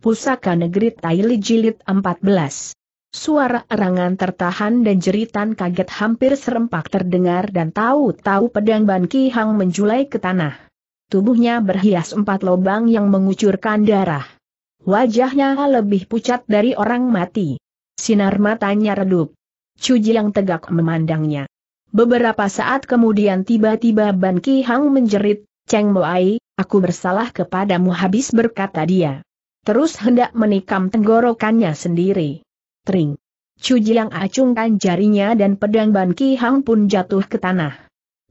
Pusaka Negeri Taili Jilid 14. Suara erangan tertahan dan jeritan kaget hampir serempak terdengar dan tahu-tahu pedang Ban Ki Hang menjulai ke tanah. Tubuhnya berhias empat lobang yang mengucurkan darah. Wajahnya lebih pucat dari orang mati. Sinar matanya redup. Cuji yang tegak memandangnya. Beberapa saat kemudian tiba-tiba Ban Ki Hang menjerit, Cheng Moai, aku bersalah kepadamu habis berkata dia. Terus hendak menikam tenggorokannya sendiri. Tring. Jiang acungkan jarinya dan pedang Ban Ki Hang pun jatuh ke tanah.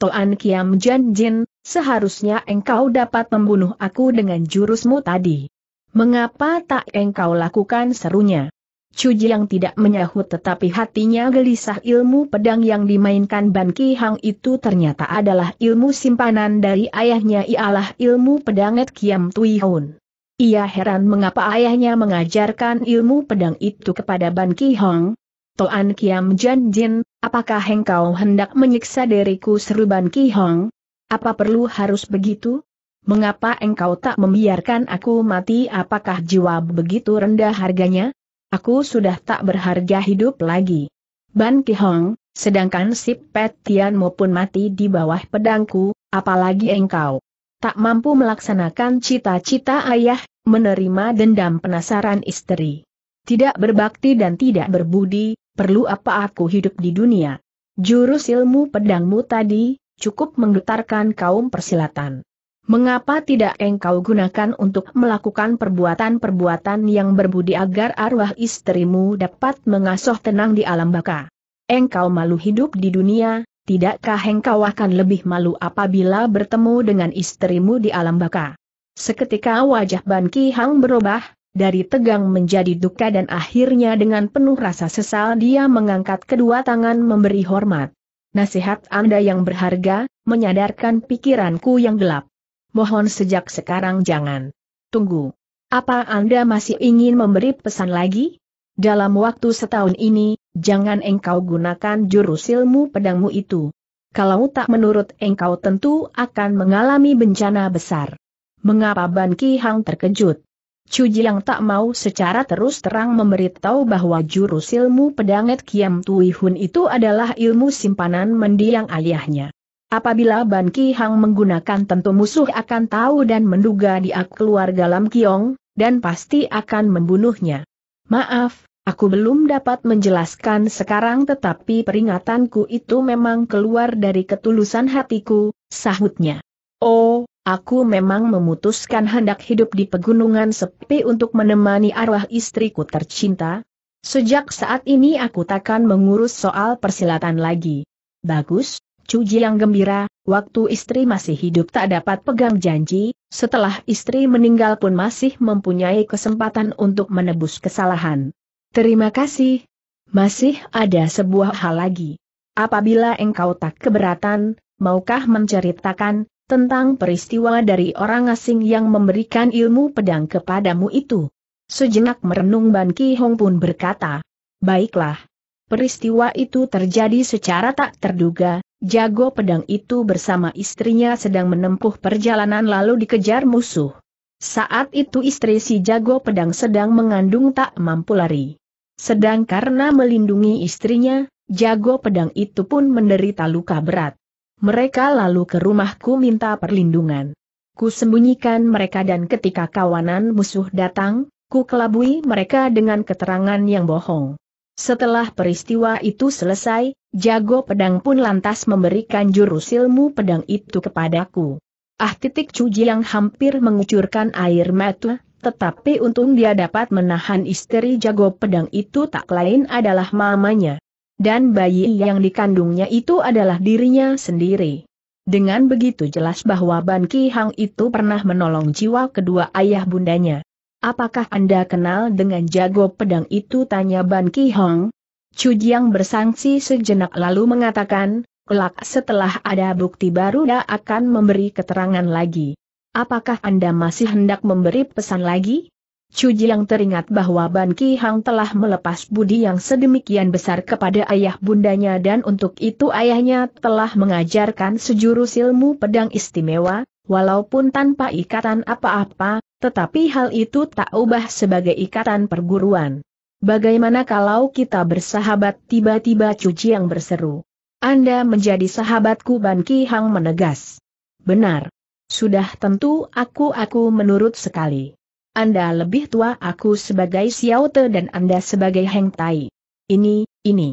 Toan Kiam Jan Jin, seharusnya engkau dapat membunuh aku dengan jurusmu tadi. Mengapa tak engkau lakukan serunya? Cuji yang tidak menyahut tetapi hatinya gelisah ilmu pedang yang dimainkan Ban Ki Hang itu ternyata adalah ilmu simpanan dari ayahnya ialah ilmu pedanget Kiam Tui Hun. Ia heran mengapa ayahnya mengajarkan ilmu pedang itu kepada Ban Ki Hong. Toan Kiam Jan Jin, apakah engkau hendak menyiksa diriku seru Ban Ki Hong? Apa perlu harus begitu? Mengapa engkau tak membiarkan aku mati apakah jiwa begitu rendah harganya? Aku sudah tak berharga hidup lagi. Ban Ki Hong, sedangkan si Pet maupun pun mati di bawah pedangku, apalagi engkau tak mampu melaksanakan cita-cita ayah, menerima dendam penasaran istri. Tidak berbakti dan tidak berbudi, perlu apa aku hidup di dunia? Jurus ilmu pedangmu tadi, cukup menggetarkan kaum persilatan. Mengapa tidak engkau gunakan untuk melakukan perbuatan-perbuatan yang berbudi agar arwah istrimu dapat mengasuh tenang di alam baka? Engkau malu hidup di dunia, tidakkah engkau akan lebih malu apabila bertemu dengan istrimu di alam baka? Seketika wajah Ban Ki Hang berubah, dari tegang menjadi duka dan akhirnya dengan penuh rasa sesal dia mengangkat kedua tangan memberi hormat. Nasihat Anda yang berharga, menyadarkan pikiranku yang gelap. Mohon sejak sekarang jangan. Tunggu. Apa Anda masih ingin memberi pesan lagi? Dalam waktu setahun ini, jangan engkau gunakan jurus ilmu pedangmu itu. Kalau tak menurut engkau tentu akan mengalami bencana besar. Mengapa Ban Ki Hang terkejut? Cuji yang tak mau secara terus terang memberitahu bahwa jurus ilmu pedanget Kiam Tui Hun itu adalah ilmu simpanan mendiang ayahnya. Apabila Ban Ki Hang menggunakan tentu musuh akan tahu dan menduga dia keluar Lam Kiong, dan pasti akan membunuhnya. Maaf, Aku belum dapat menjelaskan sekarang tetapi peringatanku itu memang keluar dari ketulusan hatiku, sahutnya. Oh, aku memang memutuskan hendak hidup di pegunungan sepi untuk menemani arwah istriku tercinta. Sejak saat ini aku takkan mengurus soal persilatan lagi. Bagus, Cuji yang gembira, waktu istri masih hidup tak dapat pegang janji, setelah istri meninggal pun masih mempunyai kesempatan untuk menebus kesalahan. Terima kasih. Masih ada sebuah hal lagi. Apabila engkau tak keberatan, maukah menceritakan tentang peristiwa dari orang asing yang memberikan ilmu pedang kepadamu itu? Sejenak merenung Ban Ki Hong pun berkata, Baiklah. Peristiwa itu terjadi secara tak terduga, jago pedang itu bersama istrinya sedang menempuh perjalanan lalu dikejar musuh. Saat itu istri si jago pedang sedang mengandung tak mampu lari. Sedang karena melindungi istrinya, jago pedang itu pun menderita luka berat. Mereka lalu ke rumahku minta perlindungan. Ku sembunyikan mereka dan ketika kawanan musuh datang, ku kelabui mereka dengan keterangan yang bohong. Setelah peristiwa itu selesai, jago pedang pun lantas memberikan jurus ilmu pedang itu kepadaku. Ah titik cuji yang hampir mengucurkan air mata, tetapi untung dia dapat menahan istri jago pedang itu tak lain adalah mamanya. Dan bayi yang dikandungnya itu adalah dirinya sendiri. Dengan begitu jelas bahwa Ban Ki Hang itu pernah menolong jiwa kedua ayah bundanya. Apakah Anda kenal dengan jago pedang itu tanya Ban Ki hong Chu Cujiang bersangsi sejenak lalu mengatakan, kelak setelah ada bukti baru dia akan memberi keterangan lagi. Apakah Anda masih hendak memberi pesan lagi? Cuji yang teringat bahwa Ban Ki Hang telah melepas budi yang sedemikian besar kepada ayah bundanya dan untuk itu ayahnya telah mengajarkan sejurus ilmu pedang istimewa, walaupun tanpa ikatan apa-apa, tetapi hal itu tak ubah sebagai ikatan perguruan. Bagaimana kalau kita bersahabat tiba-tiba Cuji yang berseru. Anda menjadi sahabatku Ban Ki Hang menegas. Benar. Sudah tentu aku-aku menurut sekali. Anda lebih tua aku sebagai Xiaote dan Anda sebagai Heng Tai. Ini, ini.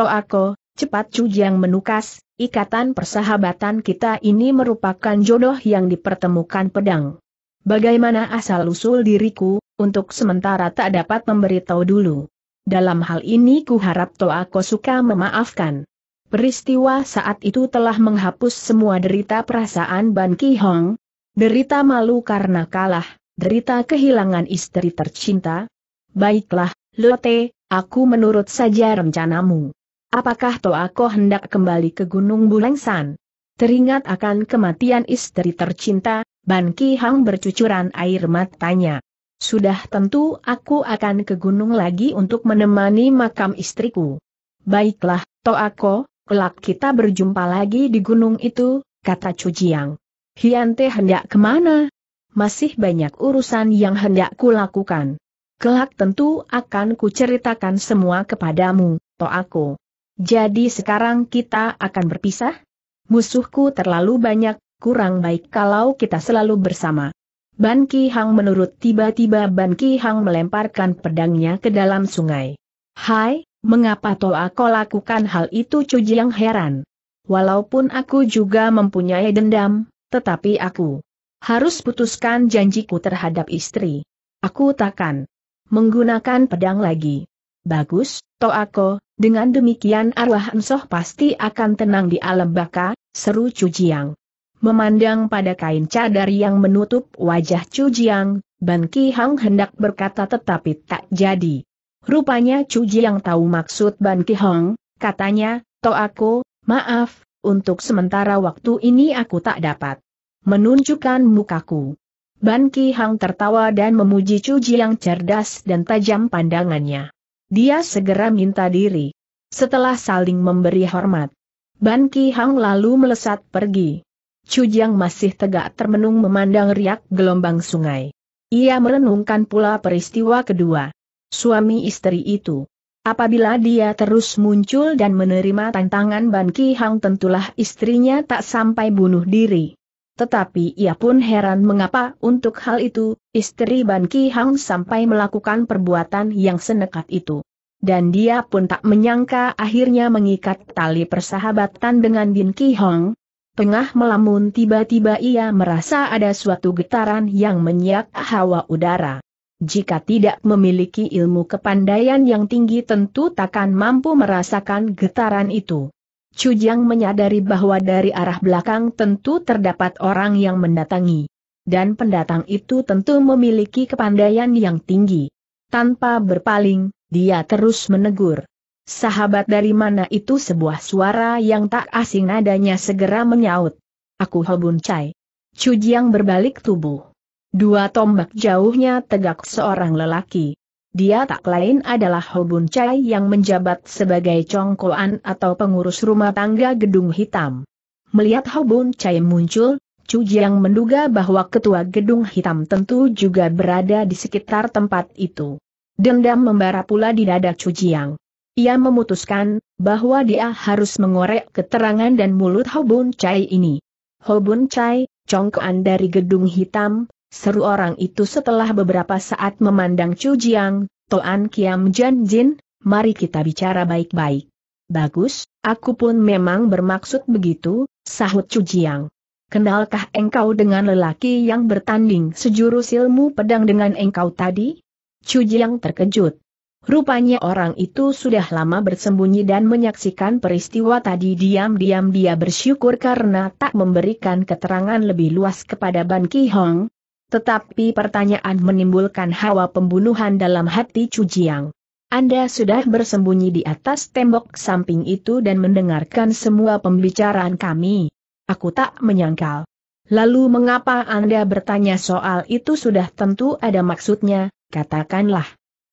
Toako, cepat Cujang menukas, ikatan persahabatan kita ini merupakan jodoh yang dipertemukan pedang. Bagaimana asal-usul diriku, untuk sementara tak dapat memberitahu dulu. Dalam hal ini ku harap Toako suka memaafkan. Peristiwa saat itu telah menghapus semua derita perasaan Ban Ki Hong, derita malu karena kalah, derita kehilangan istri tercinta. Baiklah, Lote, aku menurut saja rencanamu. Apakah Toako hendak kembali ke Gunung Bulengsan? Teringat akan kematian istri tercinta, Ban Ki Hong bercucuran air matanya. Sudah tentu aku akan ke gunung lagi untuk menemani makam istriku. Baiklah, Toako, Kelak kita berjumpa lagi di gunung itu, kata Cujiang. Hiante hendak kemana? Masih banyak urusan yang hendak kulakukan. Kelak tentu akan kuceritakan semua kepadamu, to aku. Jadi sekarang kita akan berpisah? Musuhku terlalu banyak, kurang baik kalau kita selalu bersama. Ban Ki Hang menurut tiba-tiba Ban Ki Hang melemparkan pedangnya ke dalam sungai. Hai, Mengapa toh aku lakukan hal itu Cuji yang heran. Walaupun aku juga mempunyai dendam, tetapi aku harus putuskan janjiku terhadap istri. Aku takkan menggunakan pedang lagi. Bagus, Toako, dengan demikian arwah Ensoh pasti akan tenang di alam baka, seru Cujiang. Memandang pada kain cadar yang menutup wajah Cujiang, Ban Ki Hang hendak berkata tetapi tak jadi. Rupanya Chu yang tahu maksud Ban Ki-Hong, katanya, To aku, maaf, untuk sementara waktu ini aku tak dapat menunjukkan mukaku. Ban Ki-Hong tertawa dan memuji Chu yang cerdas dan tajam pandangannya. Dia segera minta diri. Setelah saling memberi hormat, Ban Ki-Hong lalu melesat pergi. Chu yang masih tegak termenung memandang riak gelombang sungai. Ia merenungkan pula peristiwa kedua. Suami istri itu. Apabila dia terus muncul dan menerima tantangan Ban Ki Hang tentulah istrinya tak sampai bunuh diri. Tetapi ia pun heran mengapa untuk hal itu, istri Ban Ki Hang sampai melakukan perbuatan yang senekat itu. Dan dia pun tak menyangka akhirnya mengikat tali persahabatan dengan Bin Ki Hong. Tengah melamun tiba-tiba ia merasa ada suatu getaran yang menyiak hawa udara. Jika tidak memiliki ilmu kepandaian yang tinggi tentu takkan mampu merasakan getaran itu. Cujang menyadari bahwa dari arah belakang tentu terdapat orang yang mendatangi. Dan pendatang itu tentu memiliki kepandaian yang tinggi. Tanpa berpaling, dia terus menegur. Sahabat dari mana itu sebuah suara yang tak asing nadanya segera menyaut. Aku Hobun Chai. Cujiang berbalik tubuh. Dua tombak jauhnya tegak seorang lelaki. Dia tak lain adalah Hobun Chai yang menjabat sebagai congkoan atau pengurus rumah tangga gedung hitam. Melihat Hobun Chai muncul, Chu Jiang menduga bahwa ketua gedung hitam tentu juga berada di sekitar tempat itu. Dendam membara pula di dada Chu Jiang. Ia memutuskan bahwa dia harus mengorek keterangan dan mulut Hobun Chai ini. Hobun Chai, congkoan dari gedung hitam, Seru orang itu setelah beberapa saat memandang Chu Jiang, Toan Kiam Jan Jin, mari kita bicara baik-baik. Bagus, aku pun memang bermaksud begitu, sahut Chu Jiang. Kenalkah engkau dengan lelaki yang bertanding sejurus ilmu pedang dengan engkau tadi? Chu Jiang terkejut. Rupanya orang itu sudah lama bersembunyi dan menyaksikan peristiwa tadi diam-diam dia bersyukur karena tak memberikan keterangan lebih luas kepada Ban Ki Hong, tetapi pertanyaan menimbulkan hawa pembunuhan dalam hati Cujiang. Anda sudah bersembunyi di atas tembok samping itu dan mendengarkan semua pembicaraan kami. Aku tak menyangkal. Lalu mengapa Anda bertanya soal itu sudah tentu ada maksudnya, katakanlah.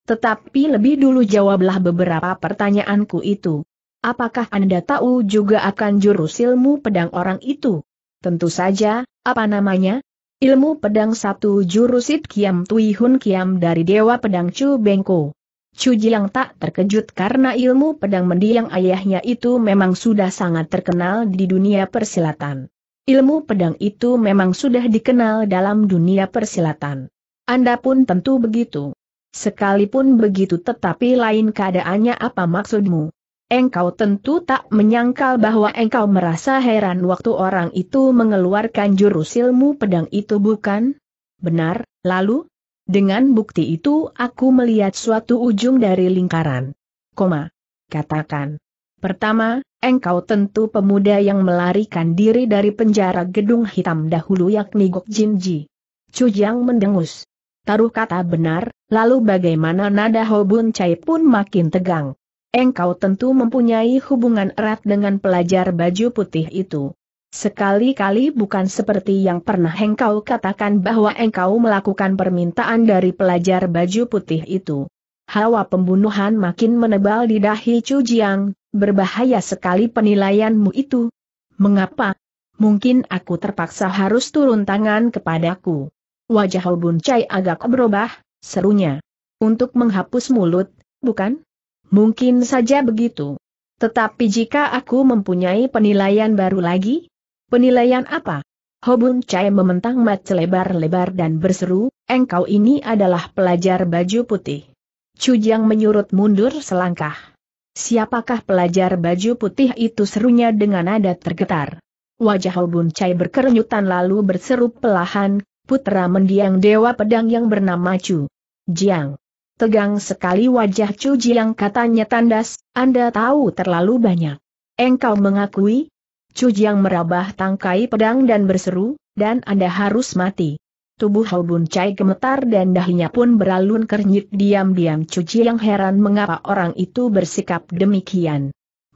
Tetapi lebih dulu jawablah beberapa pertanyaanku itu. Apakah Anda tahu juga akan jurus ilmu pedang orang itu? Tentu saja, apa namanya? Ilmu pedang satu jurusit Kiam Tui Hun Kiam dari Dewa Pedang Chu Bengko. Chu Jiang tak terkejut karena ilmu pedang mendiang ayahnya itu memang sudah sangat terkenal di dunia persilatan. Ilmu pedang itu memang sudah dikenal dalam dunia persilatan. Anda pun tentu begitu. Sekalipun begitu tetapi lain keadaannya apa maksudmu? Engkau tentu tak menyangkal bahwa engkau merasa heran waktu orang itu mengeluarkan jurus ilmu pedang itu bukan? Benar, lalu? Dengan bukti itu aku melihat suatu ujung dari lingkaran. Koma. Katakan. Pertama, engkau tentu pemuda yang melarikan diri dari penjara gedung hitam dahulu yakni Gok Jinji. Cujang mendengus. Taruh kata benar, lalu bagaimana nada Hobun Cai pun makin tegang engkau tentu mempunyai hubungan erat dengan pelajar baju putih itu. Sekali-kali bukan seperti yang pernah engkau katakan bahwa engkau melakukan permintaan dari pelajar baju putih itu. Hawa pembunuhan makin menebal di dahi Chu Jiang, berbahaya sekali penilaianmu itu. Mengapa? Mungkin aku terpaksa harus turun tangan kepadaku. Wajah Hobun Chai agak berubah, serunya. Untuk menghapus mulut, bukan? mungkin saja begitu. Tetapi jika aku mempunyai penilaian baru lagi? Penilaian apa? Hobun Chai mementang mat selebar lebar dan berseru, engkau ini adalah pelajar baju putih. Cujang menyurut mundur selangkah. Siapakah pelajar baju putih itu serunya dengan nada tergetar. Wajah Hobun Chai berkerenyutan lalu berseru pelahan, putra mendiang dewa pedang yang bernama Chu. Jiang tegang sekali wajah Cuji yang katanya tandas, Anda tahu terlalu banyak. Engkau mengakui? Cuji yang merabah tangkai pedang dan berseru, dan Anda harus mati. Tubuh Haubun Cai gemetar dan dahinya pun beralun kernyit diam-diam Cuci yang heran mengapa orang itu bersikap demikian.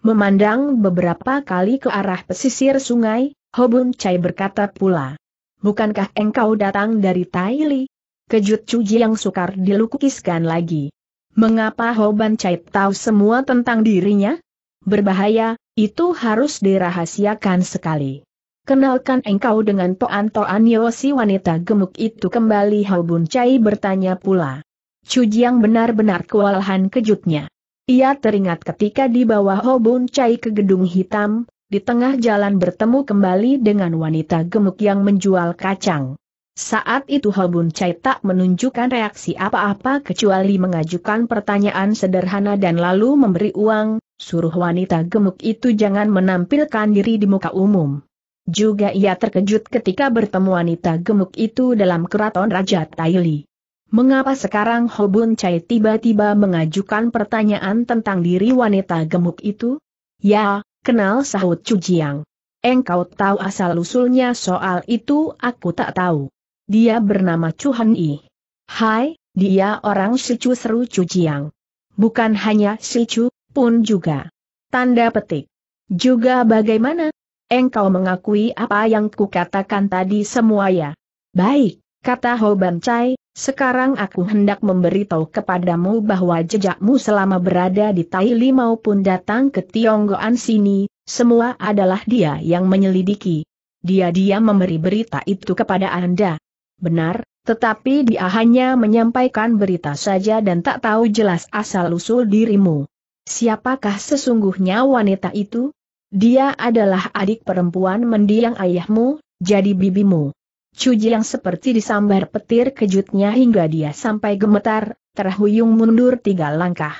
Memandang beberapa kali ke arah pesisir sungai, Bun Cai berkata pula. Bukankah engkau datang dari Li? Kejut Cuji yang sukar dilukiskan lagi. Mengapa Hoban Chai tahu semua tentang dirinya? Berbahaya, itu harus dirahasiakan sekali. Kenalkan engkau dengan Toan-Toan Yosi wanita gemuk itu kembali Hoban Chai bertanya pula. Cuji yang benar-benar kewalahan kejutnya. Ia teringat ketika di bawah Hobun Chai ke gedung hitam, di tengah jalan bertemu kembali dengan wanita gemuk yang menjual kacang. Saat itu Hobun Chai tak menunjukkan reaksi apa-apa kecuali mengajukan pertanyaan sederhana dan lalu memberi uang, suruh wanita gemuk itu jangan menampilkan diri di muka umum. Juga ia terkejut ketika bertemu wanita gemuk itu dalam keraton Raja Taili. Mengapa sekarang Hobun Chai tiba-tiba mengajukan pertanyaan tentang diri wanita gemuk itu? Ya, kenal sahut Cujiang. Engkau tahu asal-usulnya soal itu aku tak tahu. Dia bernama Chu Yi. Hai, dia orang Sichu seru Cuciang. Bukan hanya Sichu, pun juga. Tanda petik. Juga bagaimana? Engkau mengakui apa yang kukatakan tadi semua ya? Baik, kata Ban Chai, sekarang aku hendak memberitahu kepadamu bahwa jejakmu selama berada di Tai Li maupun datang ke Tionggoan sini, semua adalah dia yang menyelidiki. Dia-dia memberi berita itu kepada Anda benar, tetapi dia hanya menyampaikan berita saja dan tak tahu jelas asal-usul dirimu. Siapakah sesungguhnya wanita itu? Dia adalah adik perempuan mendiang ayahmu, jadi bibimu. Cuji yang seperti disambar petir kejutnya hingga dia sampai gemetar, terhuyung mundur tiga langkah.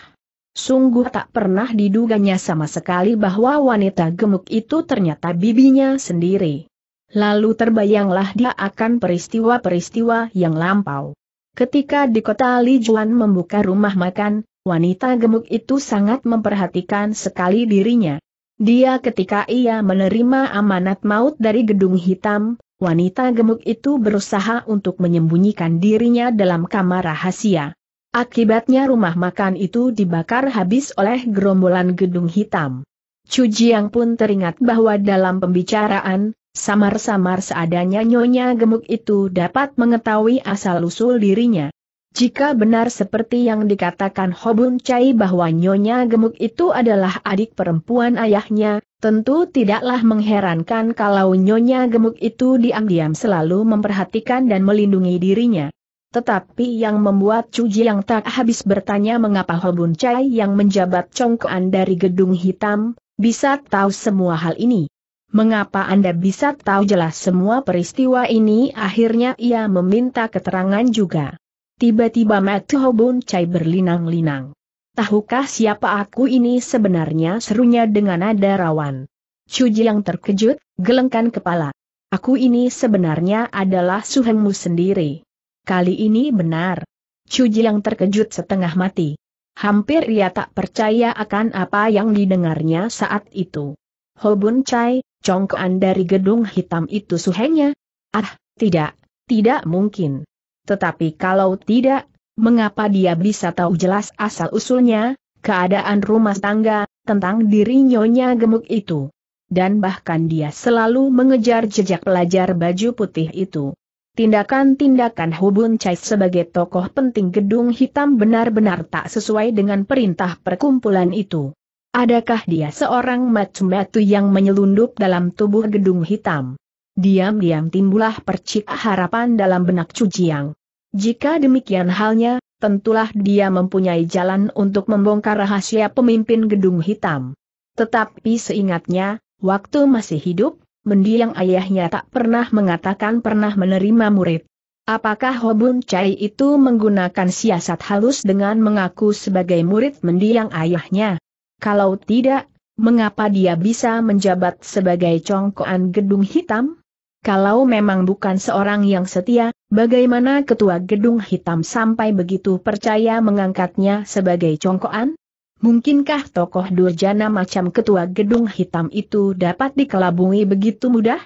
Sungguh tak pernah diduganya sama sekali bahwa wanita gemuk itu ternyata bibinya sendiri. Lalu terbayanglah dia akan peristiwa-peristiwa yang lampau. Ketika di kota Lijuan membuka rumah makan, wanita gemuk itu sangat memperhatikan sekali dirinya. Dia ketika ia menerima amanat maut dari gedung hitam, wanita gemuk itu berusaha untuk menyembunyikan dirinya dalam kamar rahasia. Akibatnya rumah makan itu dibakar habis oleh gerombolan gedung hitam. Jiang pun teringat bahwa dalam pembicaraan, Samar-samar seadanya nyonya gemuk itu dapat mengetahui asal-usul dirinya. Jika benar seperti yang dikatakan Hobun Chai bahwa nyonya gemuk itu adalah adik perempuan ayahnya, tentu tidaklah mengherankan kalau nyonya gemuk itu diam-diam selalu memperhatikan dan melindungi dirinya. Tetapi yang membuat Cuji yang tak habis bertanya mengapa Hobun Chai yang menjabat congkoan dari gedung hitam, bisa tahu semua hal ini. Mengapa Anda bisa tahu jelas semua peristiwa ini? Akhirnya ia meminta keterangan juga. Tiba-tiba Matthew Hobun Chai berlinang-linang. Tahukah siapa aku ini sebenarnya serunya dengan nada rawan. Cuji yang terkejut, gelengkan kepala. Aku ini sebenarnya adalah suhengmu sendiri. Kali ini benar. Cuji yang terkejut setengah mati. Hampir ia tak percaya akan apa yang didengarnya saat itu. Hobun Chai, congkoan dari gedung hitam itu suhenya? Ah, tidak, tidak mungkin. Tetapi kalau tidak, mengapa dia bisa tahu jelas asal-usulnya, keadaan rumah tangga, tentang diri nyonya gemuk itu? Dan bahkan dia selalu mengejar jejak pelajar baju putih itu. Tindakan-tindakan Hubun Chai sebagai tokoh penting gedung hitam benar-benar tak sesuai dengan perintah perkumpulan itu. Adakah dia seorang matu-matu yang menyelundup dalam tubuh gedung hitam? Diam-diam timbullah percik harapan dalam benak Cujiang. Jika demikian halnya, tentulah dia mempunyai jalan untuk membongkar rahasia pemimpin gedung hitam. Tetapi seingatnya, waktu masih hidup, mendiang ayahnya tak pernah mengatakan pernah menerima murid. Apakah Hobun Chai itu menggunakan siasat halus dengan mengaku sebagai murid mendiang ayahnya? Kalau tidak, mengapa dia bisa menjabat sebagai congkoan gedung hitam? Kalau memang bukan seorang yang setia, bagaimana ketua gedung hitam sampai begitu percaya mengangkatnya sebagai congkoan? Mungkinkah tokoh durjana macam ketua gedung hitam itu dapat dikelabungi begitu mudah?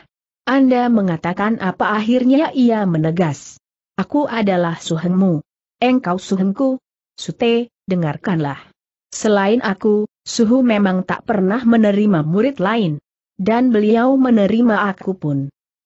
Anda mengatakan apa akhirnya ia menegas. Aku adalah suhengmu. Engkau suhengku. Sute, dengarkanlah. Selain aku, Suhu memang tak pernah menerima murid lain. Dan beliau menerima aku pun.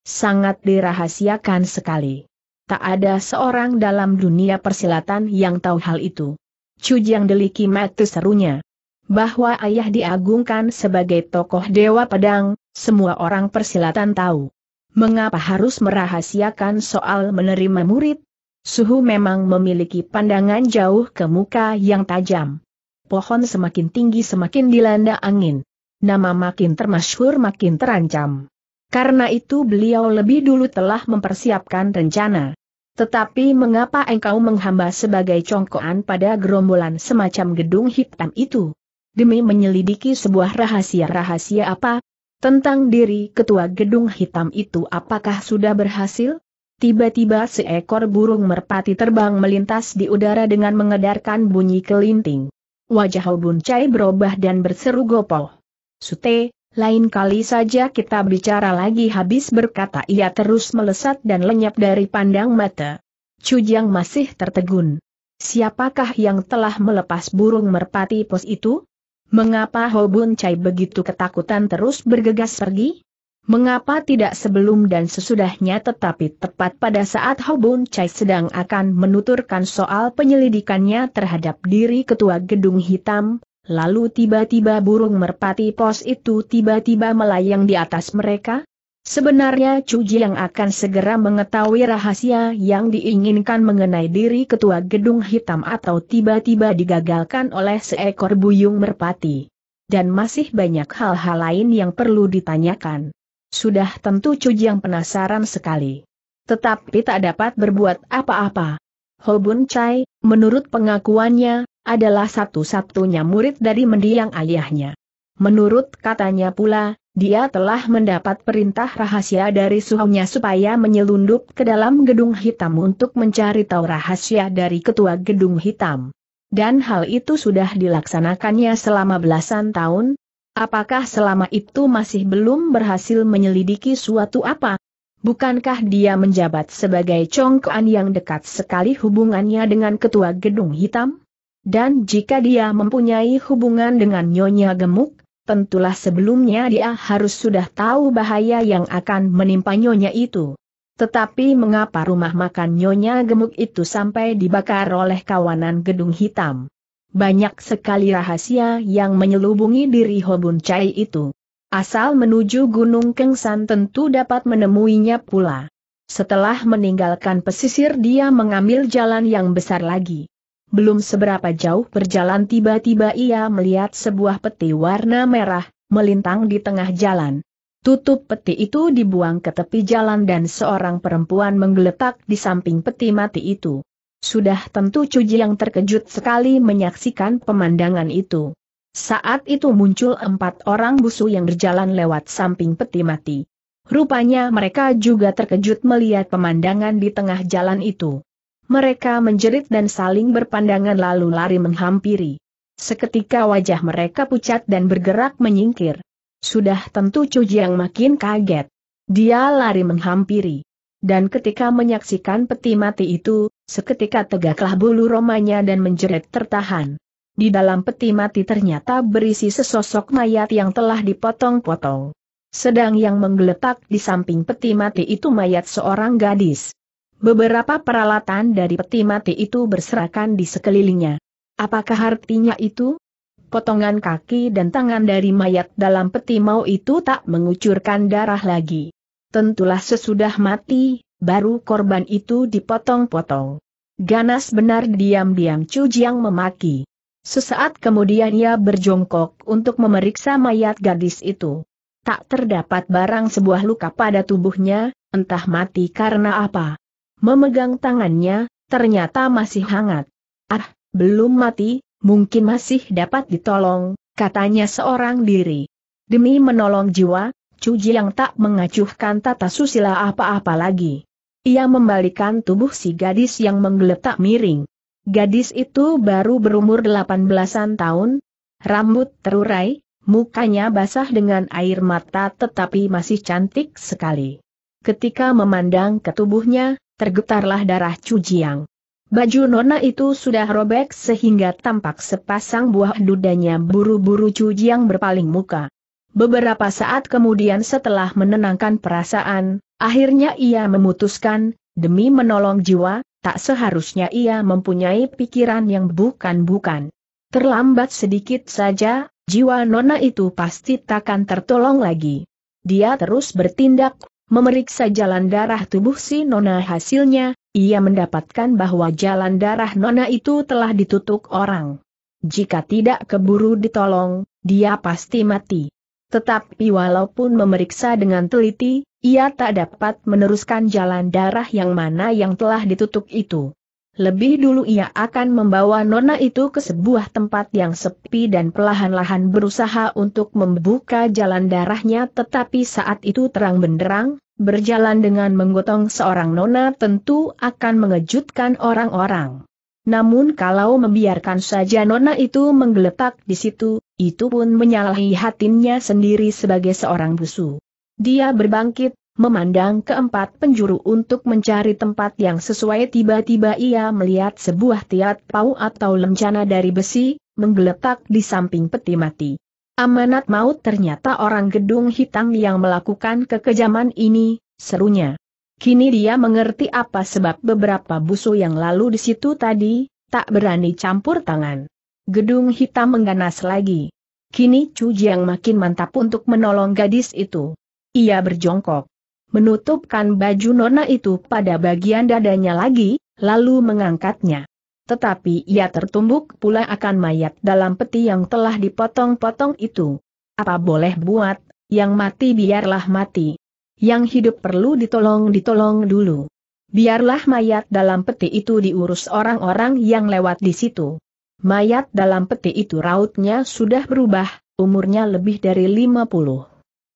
Sangat dirahasiakan sekali. Tak ada seorang dalam dunia persilatan yang tahu hal itu. Cujang deliki mati serunya. Bahwa ayah diagungkan sebagai tokoh Dewa Pedang, semua orang persilatan tahu. Mengapa harus merahasiakan soal menerima murid? Suhu memang memiliki pandangan jauh ke muka yang tajam pohon semakin tinggi semakin dilanda angin. Nama makin termasyhur makin terancam. Karena itu beliau lebih dulu telah mempersiapkan rencana. Tetapi mengapa engkau menghamba sebagai congkoan pada gerombolan semacam gedung hitam itu? Demi menyelidiki sebuah rahasia-rahasia apa? Tentang diri ketua gedung hitam itu apakah sudah berhasil? Tiba-tiba seekor burung merpati terbang melintas di udara dengan mengedarkan bunyi kelinting. Wajah Obun Cai berubah dan berseru gopoh. Sute, lain kali saja kita bicara lagi habis berkata ia terus melesat dan lenyap dari pandang mata. Cujang masih tertegun. Siapakah yang telah melepas burung merpati pos itu? Mengapa Hobun Cai begitu ketakutan terus bergegas pergi? Mengapa tidak sebelum dan sesudahnya tetapi tepat pada saat Hobun Chai sedang akan menuturkan soal penyelidikannya terhadap diri ketua gedung hitam, lalu tiba-tiba burung merpati pos itu tiba-tiba melayang di atas mereka? Sebenarnya Cuji yang akan segera mengetahui rahasia yang diinginkan mengenai diri ketua gedung hitam atau tiba-tiba digagalkan oleh seekor buyung merpati. Dan masih banyak hal-hal lain yang perlu ditanyakan. Sudah tentu yang penasaran sekali. Tetapi tak dapat berbuat apa-apa. Holbun Chai, menurut pengakuannya, adalah satu-satunya murid dari mendiang ayahnya. Menurut katanya pula, dia telah mendapat perintah rahasia dari suhunya supaya menyelundup ke dalam gedung hitam untuk mencari tahu rahasia dari ketua gedung hitam. Dan hal itu sudah dilaksanakannya selama belasan tahun, Apakah selama itu masih belum berhasil menyelidiki suatu apa? Bukankah dia menjabat sebagai congkoan yang dekat sekali hubungannya dengan ketua gedung hitam? Dan jika dia mempunyai hubungan dengan Nyonya Gemuk, tentulah sebelumnya dia harus sudah tahu bahaya yang akan menimpa Nyonya itu. Tetapi mengapa rumah makan Nyonya Gemuk itu sampai dibakar oleh kawanan gedung hitam? Banyak sekali rahasia yang menyelubungi diri Hobun Chai itu. Asal menuju Gunung Kengsan tentu dapat menemuinya pula. Setelah meninggalkan pesisir dia mengambil jalan yang besar lagi. Belum seberapa jauh berjalan tiba-tiba ia melihat sebuah peti warna merah, melintang di tengah jalan. Tutup peti itu dibuang ke tepi jalan dan seorang perempuan menggeletak di samping peti mati itu. Sudah tentu Cuji yang terkejut sekali menyaksikan pemandangan itu. Saat itu muncul empat orang busu yang berjalan lewat samping peti mati. Rupanya mereka juga terkejut melihat pemandangan di tengah jalan itu. Mereka menjerit dan saling berpandangan lalu lari menghampiri. Seketika wajah mereka pucat dan bergerak menyingkir. Sudah tentu Cuji yang makin kaget. Dia lari menghampiri. Dan ketika menyaksikan peti mati itu, Seketika tegaklah bulu romanya dan menjerit tertahan. Di dalam peti mati ternyata berisi sesosok mayat yang telah dipotong-potong. Sedang yang menggeletak di samping peti mati itu mayat seorang gadis. Beberapa peralatan dari peti mati itu berserakan di sekelilingnya. Apakah artinya itu? Potongan kaki dan tangan dari mayat dalam peti mau itu tak mengucurkan darah lagi. Tentulah sesudah mati, baru korban itu dipotong-potong. Ganas benar diam-diam Chu Jiang memaki. Sesaat kemudian ia berjongkok untuk memeriksa mayat gadis itu. Tak terdapat barang sebuah luka pada tubuhnya, entah mati karena apa. Memegang tangannya, ternyata masih hangat. Ah, belum mati, mungkin masih dapat ditolong, katanya seorang diri. Demi menolong jiwa, Cuji Jiang tak mengacuhkan tata susila apa-apa lagi. Ia membalikan tubuh si gadis yang menggeletak miring. Gadis itu baru berumur delapan an tahun, rambut terurai, mukanya basah dengan air mata tetapi masih cantik sekali. Ketika memandang ke tubuhnya, tergetarlah darah cujiang. Baju nona itu sudah robek sehingga tampak sepasang buah dudanya buru-buru cujiang berpaling muka. Beberapa saat kemudian setelah menenangkan perasaan, akhirnya ia memutuskan, demi menolong jiwa, tak seharusnya ia mempunyai pikiran yang bukan-bukan. Terlambat sedikit saja, jiwa Nona itu pasti takkan tertolong lagi. Dia terus bertindak, memeriksa jalan darah tubuh si Nona hasilnya, ia mendapatkan bahwa jalan darah Nona itu telah ditutup orang. Jika tidak keburu ditolong, dia pasti mati. Tetapi walaupun memeriksa dengan teliti, ia tak dapat meneruskan jalan darah yang mana yang telah ditutup itu. Lebih dulu ia akan membawa nona itu ke sebuah tempat yang sepi dan perlahan-lahan berusaha untuk membuka jalan darahnya tetapi saat itu terang benderang, berjalan dengan menggotong seorang nona tentu akan mengejutkan orang-orang. Namun kalau membiarkan saja nona itu menggeletak di situ, itu pun menyalahi hatinya sendiri sebagai seorang busu. Dia berbangkit, memandang keempat penjuru untuk mencari tempat yang sesuai tiba-tiba ia melihat sebuah tiat pau atau lencana dari besi, menggeletak di samping peti mati. Amanat maut ternyata orang gedung hitam yang melakukan kekejaman ini, serunya. Kini dia mengerti apa sebab beberapa busu yang lalu di situ tadi, tak berani campur tangan gedung hitam mengganas lagi. Kini Chu Jiang makin mantap untuk menolong gadis itu. Ia berjongkok, menutupkan baju nona itu pada bagian dadanya lagi, lalu mengangkatnya. Tetapi ia tertumbuk pula akan mayat dalam peti yang telah dipotong-potong itu. Apa boleh buat, yang mati biarlah mati. Yang hidup perlu ditolong ditolong dulu. Biarlah mayat dalam peti itu diurus orang-orang yang lewat di situ. Mayat dalam peti itu rautnya sudah berubah, umurnya lebih dari 50.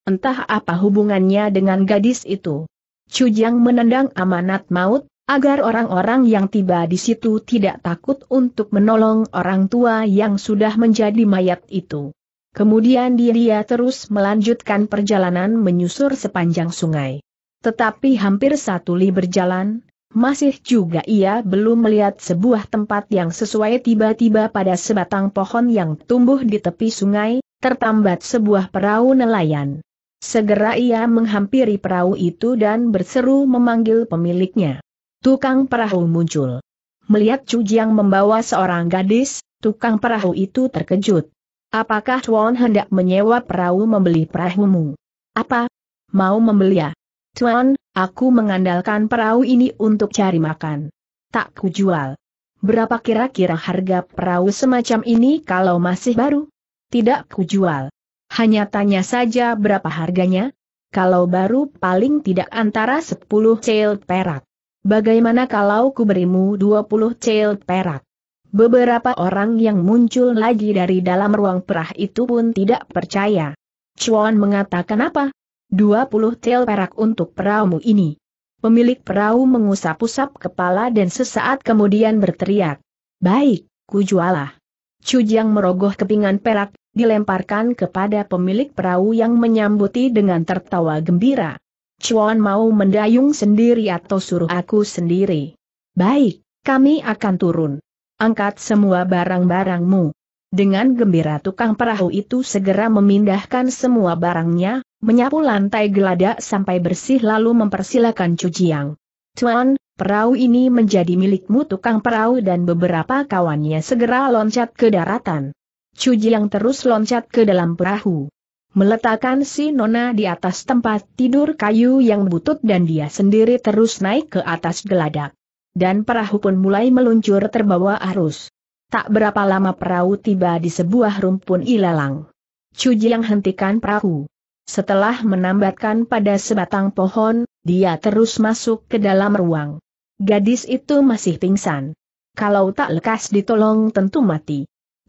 Entah apa hubungannya dengan gadis itu. Jiang menendang amanat maut, agar orang-orang yang tiba di situ tidak takut untuk menolong orang tua yang sudah menjadi mayat itu. Kemudian dia terus melanjutkan perjalanan menyusur sepanjang sungai. Tetapi hampir satu li berjalan, masih juga ia belum melihat sebuah tempat yang sesuai tiba-tiba pada sebatang pohon yang tumbuh di tepi sungai, tertambat sebuah perahu nelayan. Segera ia menghampiri perahu itu dan berseru memanggil pemiliknya. Tukang perahu muncul. Melihat Cujiang membawa seorang gadis, tukang perahu itu terkejut. Apakah Chuan hendak menyewa perahu membeli perahumu? Apa? Mau membeli ya? Tuan, aku mengandalkan perahu ini untuk cari makan. Tak kujual. Berapa kira-kira harga perahu semacam ini kalau masih baru? Tidak kujual. Hanya tanya saja berapa harganya? Kalau baru paling tidak antara 10 cel perak. Bagaimana kalau ku berimu 20 cel perak? Beberapa orang yang muncul lagi dari dalam ruang perah itu pun tidak percaya. Chuan mengatakan apa? 20 tel perak untuk peraumu ini. Pemilik perahu mengusap-usap kepala dan sesaat kemudian berteriak. Baik, kujualah. Cujang merogoh kepingan perak, dilemparkan kepada pemilik perahu yang menyambuti dengan tertawa gembira. Cuan mau mendayung sendiri atau suruh aku sendiri? Baik, kami akan turun. Angkat semua barang-barangmu. Dengan gembira tukang perahu itu segera memindahkan semua barangnya, menyapu lantai geladak sampai bersih lalu mempersilahkan cuciang. Tuan, perahu ini menjadi milikmu tukang perahu dan beberapa kawannya segera loncat ke daratan. Cujiang terus loncat ke dalam perahu. Meletakkan si Nona di atas tempat tidur kayu yang butut dan dia sendiri terus naik ke atas geladak. Dan perahu pun mulai meluncur terbawa arus. Tak berapa lama perahu tiba di sebuah rumpun ilalang. Cujiang hentikan perahu. Setelah menambatkan pada sebatang pohon, dia terus masuk ke dalam ruang. Gadis itu masih pingsan. Kalau tak lekas ditolong tentu mati.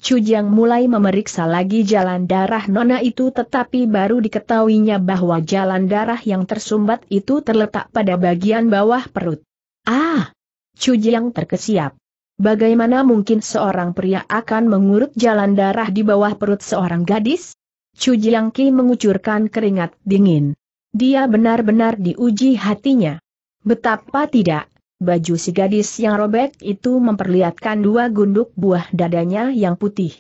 Cujang mulai memeriksa lagi jalan darah nona itu tetapi baru diketahuinya bahwa jalan darah yang tersumbat itu terletak pada bagian bawah perut. Ah! Cujang terkesiap. Bagaimana mungkin seorang pria akan mengurut jalan darah di bawah perut seorang gadis? Chu Jiangqi mengucurkan keringat dingin. Dia benar-benar diuji hatinya. Betapa tidak, baju si gadis yang robek itu memperlihatkan dua gunduk buah dadanya yang putih.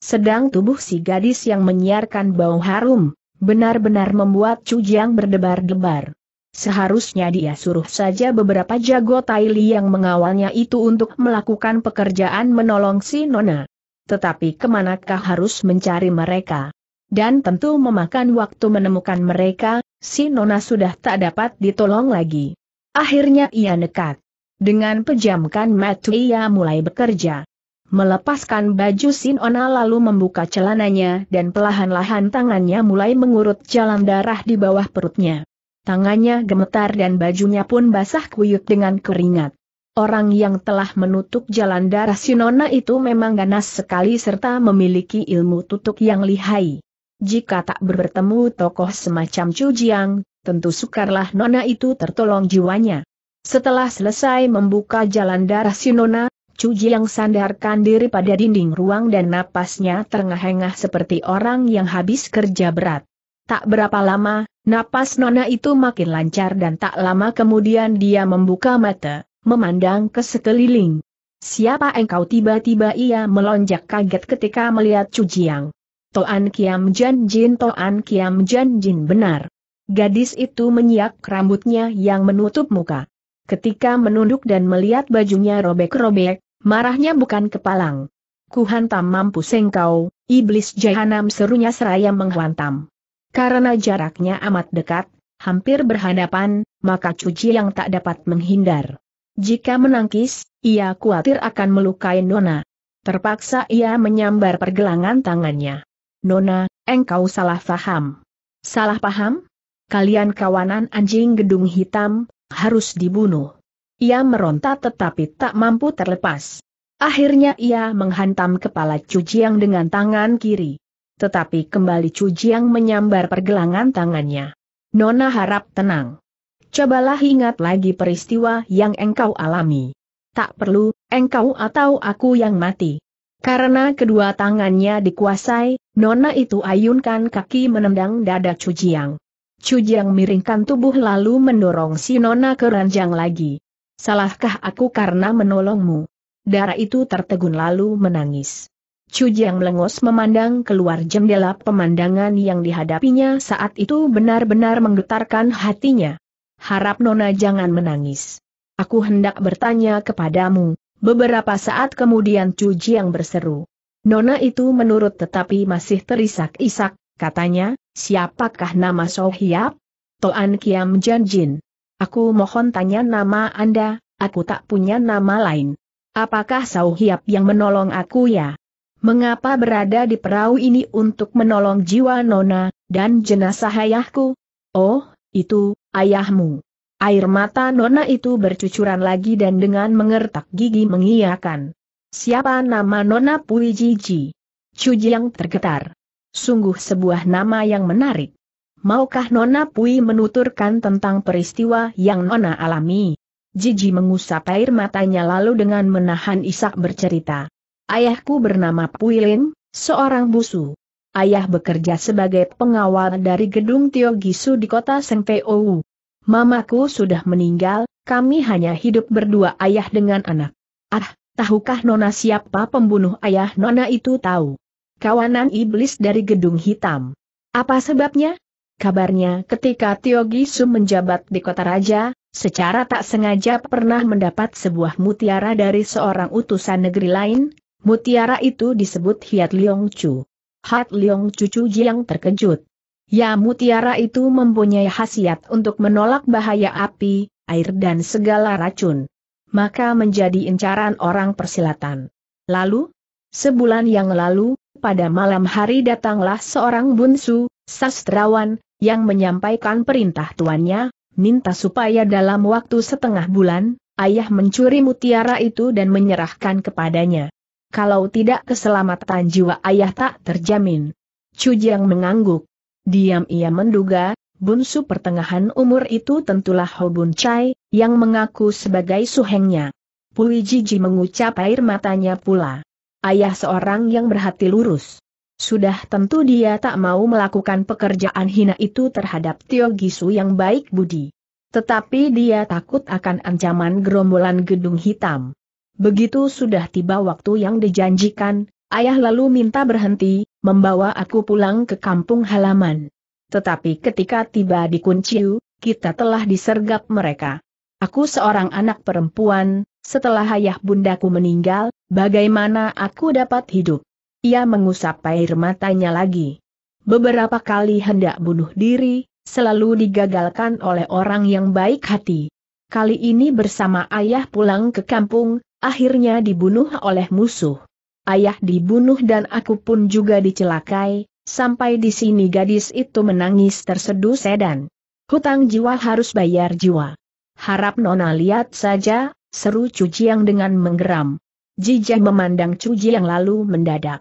Sedang tubuh si gadis yang menyiarkan bau harum, benar-benar membuat Chu Jiang berdebar-debar. Seharusnya dia suruh saja beberapa jago Taili yang mengawalnya itu untuk melakukan pekerjaan menolong si Nona. Tetapi kemanakah harus mencari mereka? dan tentu memakan waktu menemukan mereka, si Nona sudah tak dapat ditolong lagi. Akhirnya ia nekat. Dengan pejamkan mata ia mulai bekerja. Melepaskan baju Sinona lalu membuka celananya dan pelahan-lahan tangannya mulai mengurut jalan darah di bawah perutnya. Tangannya gemetar dan bajunya pun basah kuyup dengan keringat. Orang yang telah menutup jalan darah Sinona itu memang ganas sekali serta memiliki ilmu tutup yang lihai. Jika tak bertemu tokoh semacam Chu Jiang, tentu sukarlah nona itu tertolong jiwanya. Setelah selesai membuka jalan darah si nona, Chu Jiang sandarkan diri pada dinding ruang dan napasnya terengah-engah seperti orang yang habis kerja berat. Tak berapa lama, napas Nona itu makin lancar dan tak lama kemudian dia membuka mata, memandang ke sekeliling. Siapa engkau tiba-tiba ia melonjak kaget ketika melihat Chu Jiang. Toan Kiam Jan Jin Toan Kiam Jan Jin benar. Gadis itu menyiak rambutnya yang menutup muka. Ketika menunduk dan melihat bajunya robek-robek, marahnya bukan kepalang. Kuhantam mampu sengkau, iblis jahanam serunya seraya menghantam. Karena jaraknya amat dekat, hampir berhadapan, maka cuci yang tak dapat menghindar. Jika menangkis, ia khawatir akan melukai Nona. Terpaksa ia menyambar pergelangan tangannya. Nona, engkau salah paham. Salah paham? Kalian kawanan anjing gedung hitam, harus dibunuh. Ia meronta tetapi tak mampu terlepas. Akhirnya ia menghantam kepala Cujiang dengan tangan kiri. Tetapi kembali Cujiang menyambar pergelangan tangannya. Nona harap tenang. Cobalah ingat lagi peristiwa yang engkau alami. Tak perlu, engkau atau aku yang mati. Karena kedua tangannya dikuasai, Nona itu ayunkan kaki menendang dada Cujiang. Cujiang miringkan tubuh lalu mendorong si Nona ke ranjang lagi. Salahkah aku karena menolongmu? Darah itu tertegun lalu menangis. Cujiang melengos memandang keluar jendela pemandangan yang dihadapinya saat itu benar-benar menggetarkan hatinya. Harap Nona jangan menangis. Aku hendak bertanya kepadamu. Beberapa saat kemudian Cujiang berseru. Nona itu menurut tetapi masih terisak-isak, katanya, siapakah nama Sohiap? Toan Kiam Janjin. Aku mohon tanya nama Anda, aku tak punya nama lain. Apakah Sohiap yang menolong aku ya? Mengapa berada di perahu ini untuk menolong jiwa Nona, dan jenazah ayahku? Oh, itu, ayahmu. Air mata Nona itu bercucuran lagi dan dengan mengertak gigi mengiyakan. Siapa nama Nona Pui Jiji? Chu Jiang tergetar. Sungguh sebuah nama yang menarik. Maukah Nona Pui menuturkan tentang peristiwa yang Nona alami? Jiji mengusap air matanya lalu dengan menahan isak bercerita. Ayahku bernama Pui Lin, seorang busu. Ayah bekerja sebagai pengawal dari gedung Tio Gisu di kota Pou. Mamaku sudah meninggal, kami hanya hidup berdua ayah dengan anak. Ah, Tahukah Nona siapa pembunuh ayah Nona itu tahu? Kawanan iblis dari gedung hitam. Apa sebabnya? Kabarnya ketika Tio Gisu menjabat di kota raja, secara tak sengaja pernah mendapat sebuah mutiara dari seorang utusan negeri lain, mutiara itu disebut Hiat Liong Chu. Hat Liong Chu Jiang terkejut. Ya mutiara itu mempunyai khasiat untuk menolak bahaya api, air dan segala racun maka menjadi incaran orang persilatan. Lalu, sebulan yang lalu, pada malam hari datanglah seorang bunsu, sastrawan, yang menyampaikan perintah tuannya, minta supaya dalam waktu setengah bulan, ayah mencuri mutiara itu dan menyerahkan kepadanya. Kalau tidak keselamatan jiwa ayah tak terjamin. Chu Jiang mengangguk. Diam ia menduga, Bunsu pertengahan umur itu tentulah Hobun Chai, yang mengaku sebagai suhengnya. Pui Jiji mengucap air matanya pula. Ayah seorang yang berhati lurus. Sudah tentu dia tak mau melakukan pekerjaan hina itu terhadap Tio Gisu yang baik budi. Tetapi dia takut akan ancaman gerombolan gedung hitam. Begitu sudah tiba waktu yang dijanjikan, ayah lalu minta berhenti, membawa aku pulang ke kampung halaman. Tetapi ketika tiba di Kunciu, kita telah disergap mereka. Aku seorang anak perempuan, setelah ayah bundaku meninggal, bagaimana aku dapat hidup? Ia mengusap air matanya lagi. Beberapa kali hendak bunuh diri, selalu digagalkan oleh orang yang baik hati. Kali ini bersama ayah pulang ke kampung, akhirnya dibunuh oleh musuh. Ayah dibunuh dan aku pun juga dicelakai, Sampai di sini gadis itu menangis terseduh sedan. Hutang jiwa harus bayar jiwa. Harap Nona lihat saja, seru Cujiang dengan menggeram. Jijah memandang Cujiang lalu mendadak.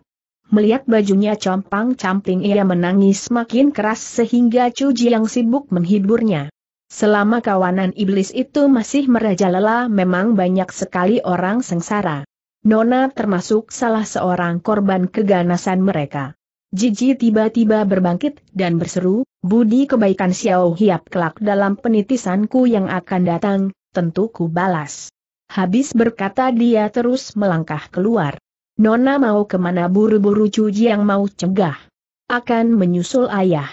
Melihat bajunya compang-camping ia menangis makin keras sehingga Cujiang sibuk menghiburnya. Selama kawanan iblis itu masih merajalela memang banyak sekali orang sengsara. Nona termasuk salah seorang korban keganasan mereka. Jiji tiba-tiba berbangkit dan berseru, budi kebaikan Xiao Hiap kelak dalam penitisanku yang akan datang, tentu ku balas. Habis berkata dia terus melangkah keluar. Nona mau kemana buru-buru cuci yang mau cegah. Akan menyusul ayah.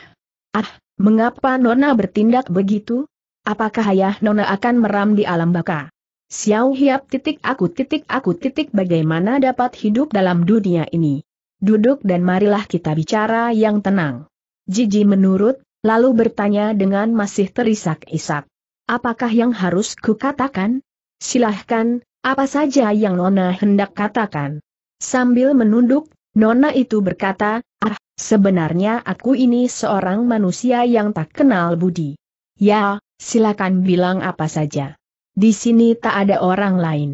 Ah, mengapa Nona bertindak begitu? Apakah ayah Nona akan meram di alam baka? Xiao Hiap titik aku titik aku titik bagaimana dapat hidup dalam dunia ini duduk dan marilah kita bicara yang tenang. Jiji menurut, lalu bertanya dengan masih terisak-isak. Apakah yang harus kukatakan? Silahkan, apa saja yang Nona hendak katakan. Sambil menunduk, Nona itu berkata, ah, sebenarnya aku ini seorang manusia yang tak kenal budi. Ya, silakan bilang apa saja. Di sini tak ada orang lain.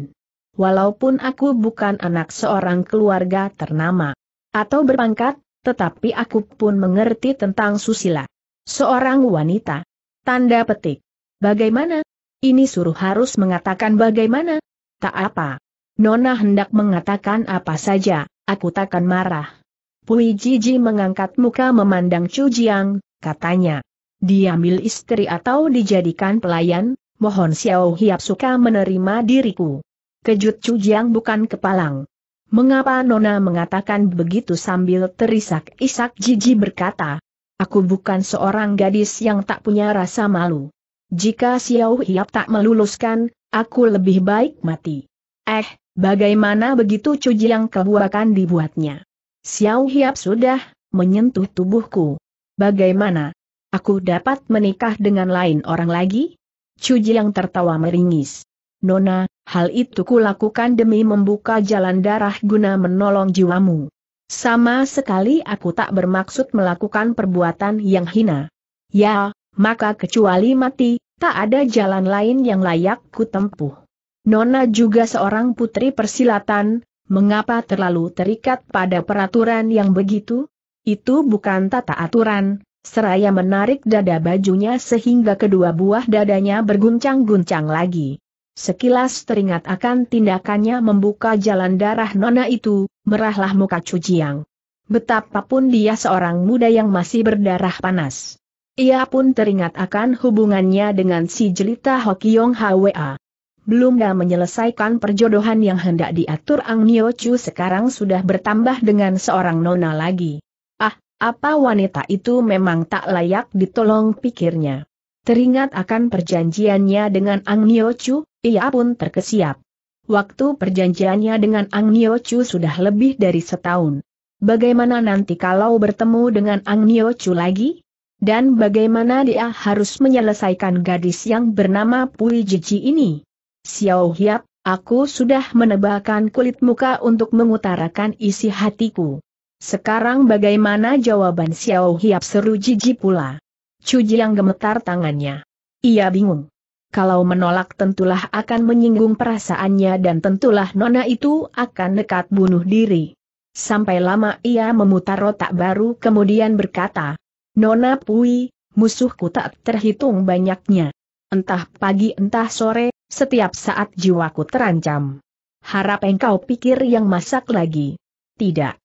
Walaupun aku bukan anak seorang keluarga ternama atau berpangkat, tetapi aku pun mengerti tentang Susila. Seorang wanita. Tanda petik. Bagaimana? Ini suruh harus mengatakan bagaimana? Tak apa. Nona hendak mengatakan apa saja, aku takkan marah. Pui Jiji mengangkat muka memandang Chu Jiang, katanya. Diambil istri atau dijadikan pelayan, mohon Xiao Hiap suka menerima diriku. Kejut Chu Jiang bukan kepalang. Mengapa Nona mengatakan begitu sambil terisak-isak Jiji berkata, Aku bukan seorang gadis yang tak punya rasa malu. Jika Xiao Hiap tak meluluskan, aku lebih baik mati. Eh, bagaimana begitu cuji yang kebuakan dibuatnya? Xiao Hiap sudah menyentuh tubuhku. Bagaimana? Aku dapat menikah dengan lain orang lagi? Cuji yang tertawa meringis. Nona, hal itu kulakukan demi membuka jalan darah guna menolong jiwamu. Sama sekali aku tak bermaksud melakukan perbuatan yang hina. Ya, maka kecuali mati, tak ada jalan lain yang layak kutempuh. Nona juga seorang putri persilatan, mengapa terlalu terikat pada peraturan yang begitu? Itu bukan tata aturan, seraya menarik dada bajunya sehingga kedua buah dadanya berguncang-guncang lagi. Sekilas teringat akan tindakannya membuka jalan darah nona itu, merahlah muka Cujiang. Betapapun dia seorang muda yang masih berdarah panas. Ia pun teringat akan hubungannya dengan si jelita Hokiong Hwa. Belum dah menyelesaikan perjodohan yang hendak diatur Ang Nio Chu sekarang sudah bertambah dengan seorang nona lagi. Ah, apa wanita itu memang tak layak ditolong pikirnya. Teringat akan perjanjiannya dengan Ang Nio Chu, ia pun terkesiap. Waktu perjanjiannya dengan Ang Nio Chu sudah lebih dari setahun. Bagaimana nanti kalau bertemu dengan Ang Nio Chu lagi? Dan bagaimana dia harus menyelesaikan gadis yang bernama Pui Jiji ini? Xiao Hiap, aku sudah menebakkan kulit muka untuk mengutarakan isi hatiku. Sekarang bagaimana jawaban Xiao Hiap seru Jiji pula? Chu Jiang gemetar tangannya. Ia bingung. Kalau menolak tentulah akan menyinggung perasaannya dan tentulah nona itu akan nekat bunuh diri. Sampai lama ia memutar otak baru kemudian berkata, Nona Pui, musuhku tak terhitung banyaknya. Entah pagi entah sore, setiap saat jiwaku terancam. Harap engkau pikir yang masak lagi. Tidak.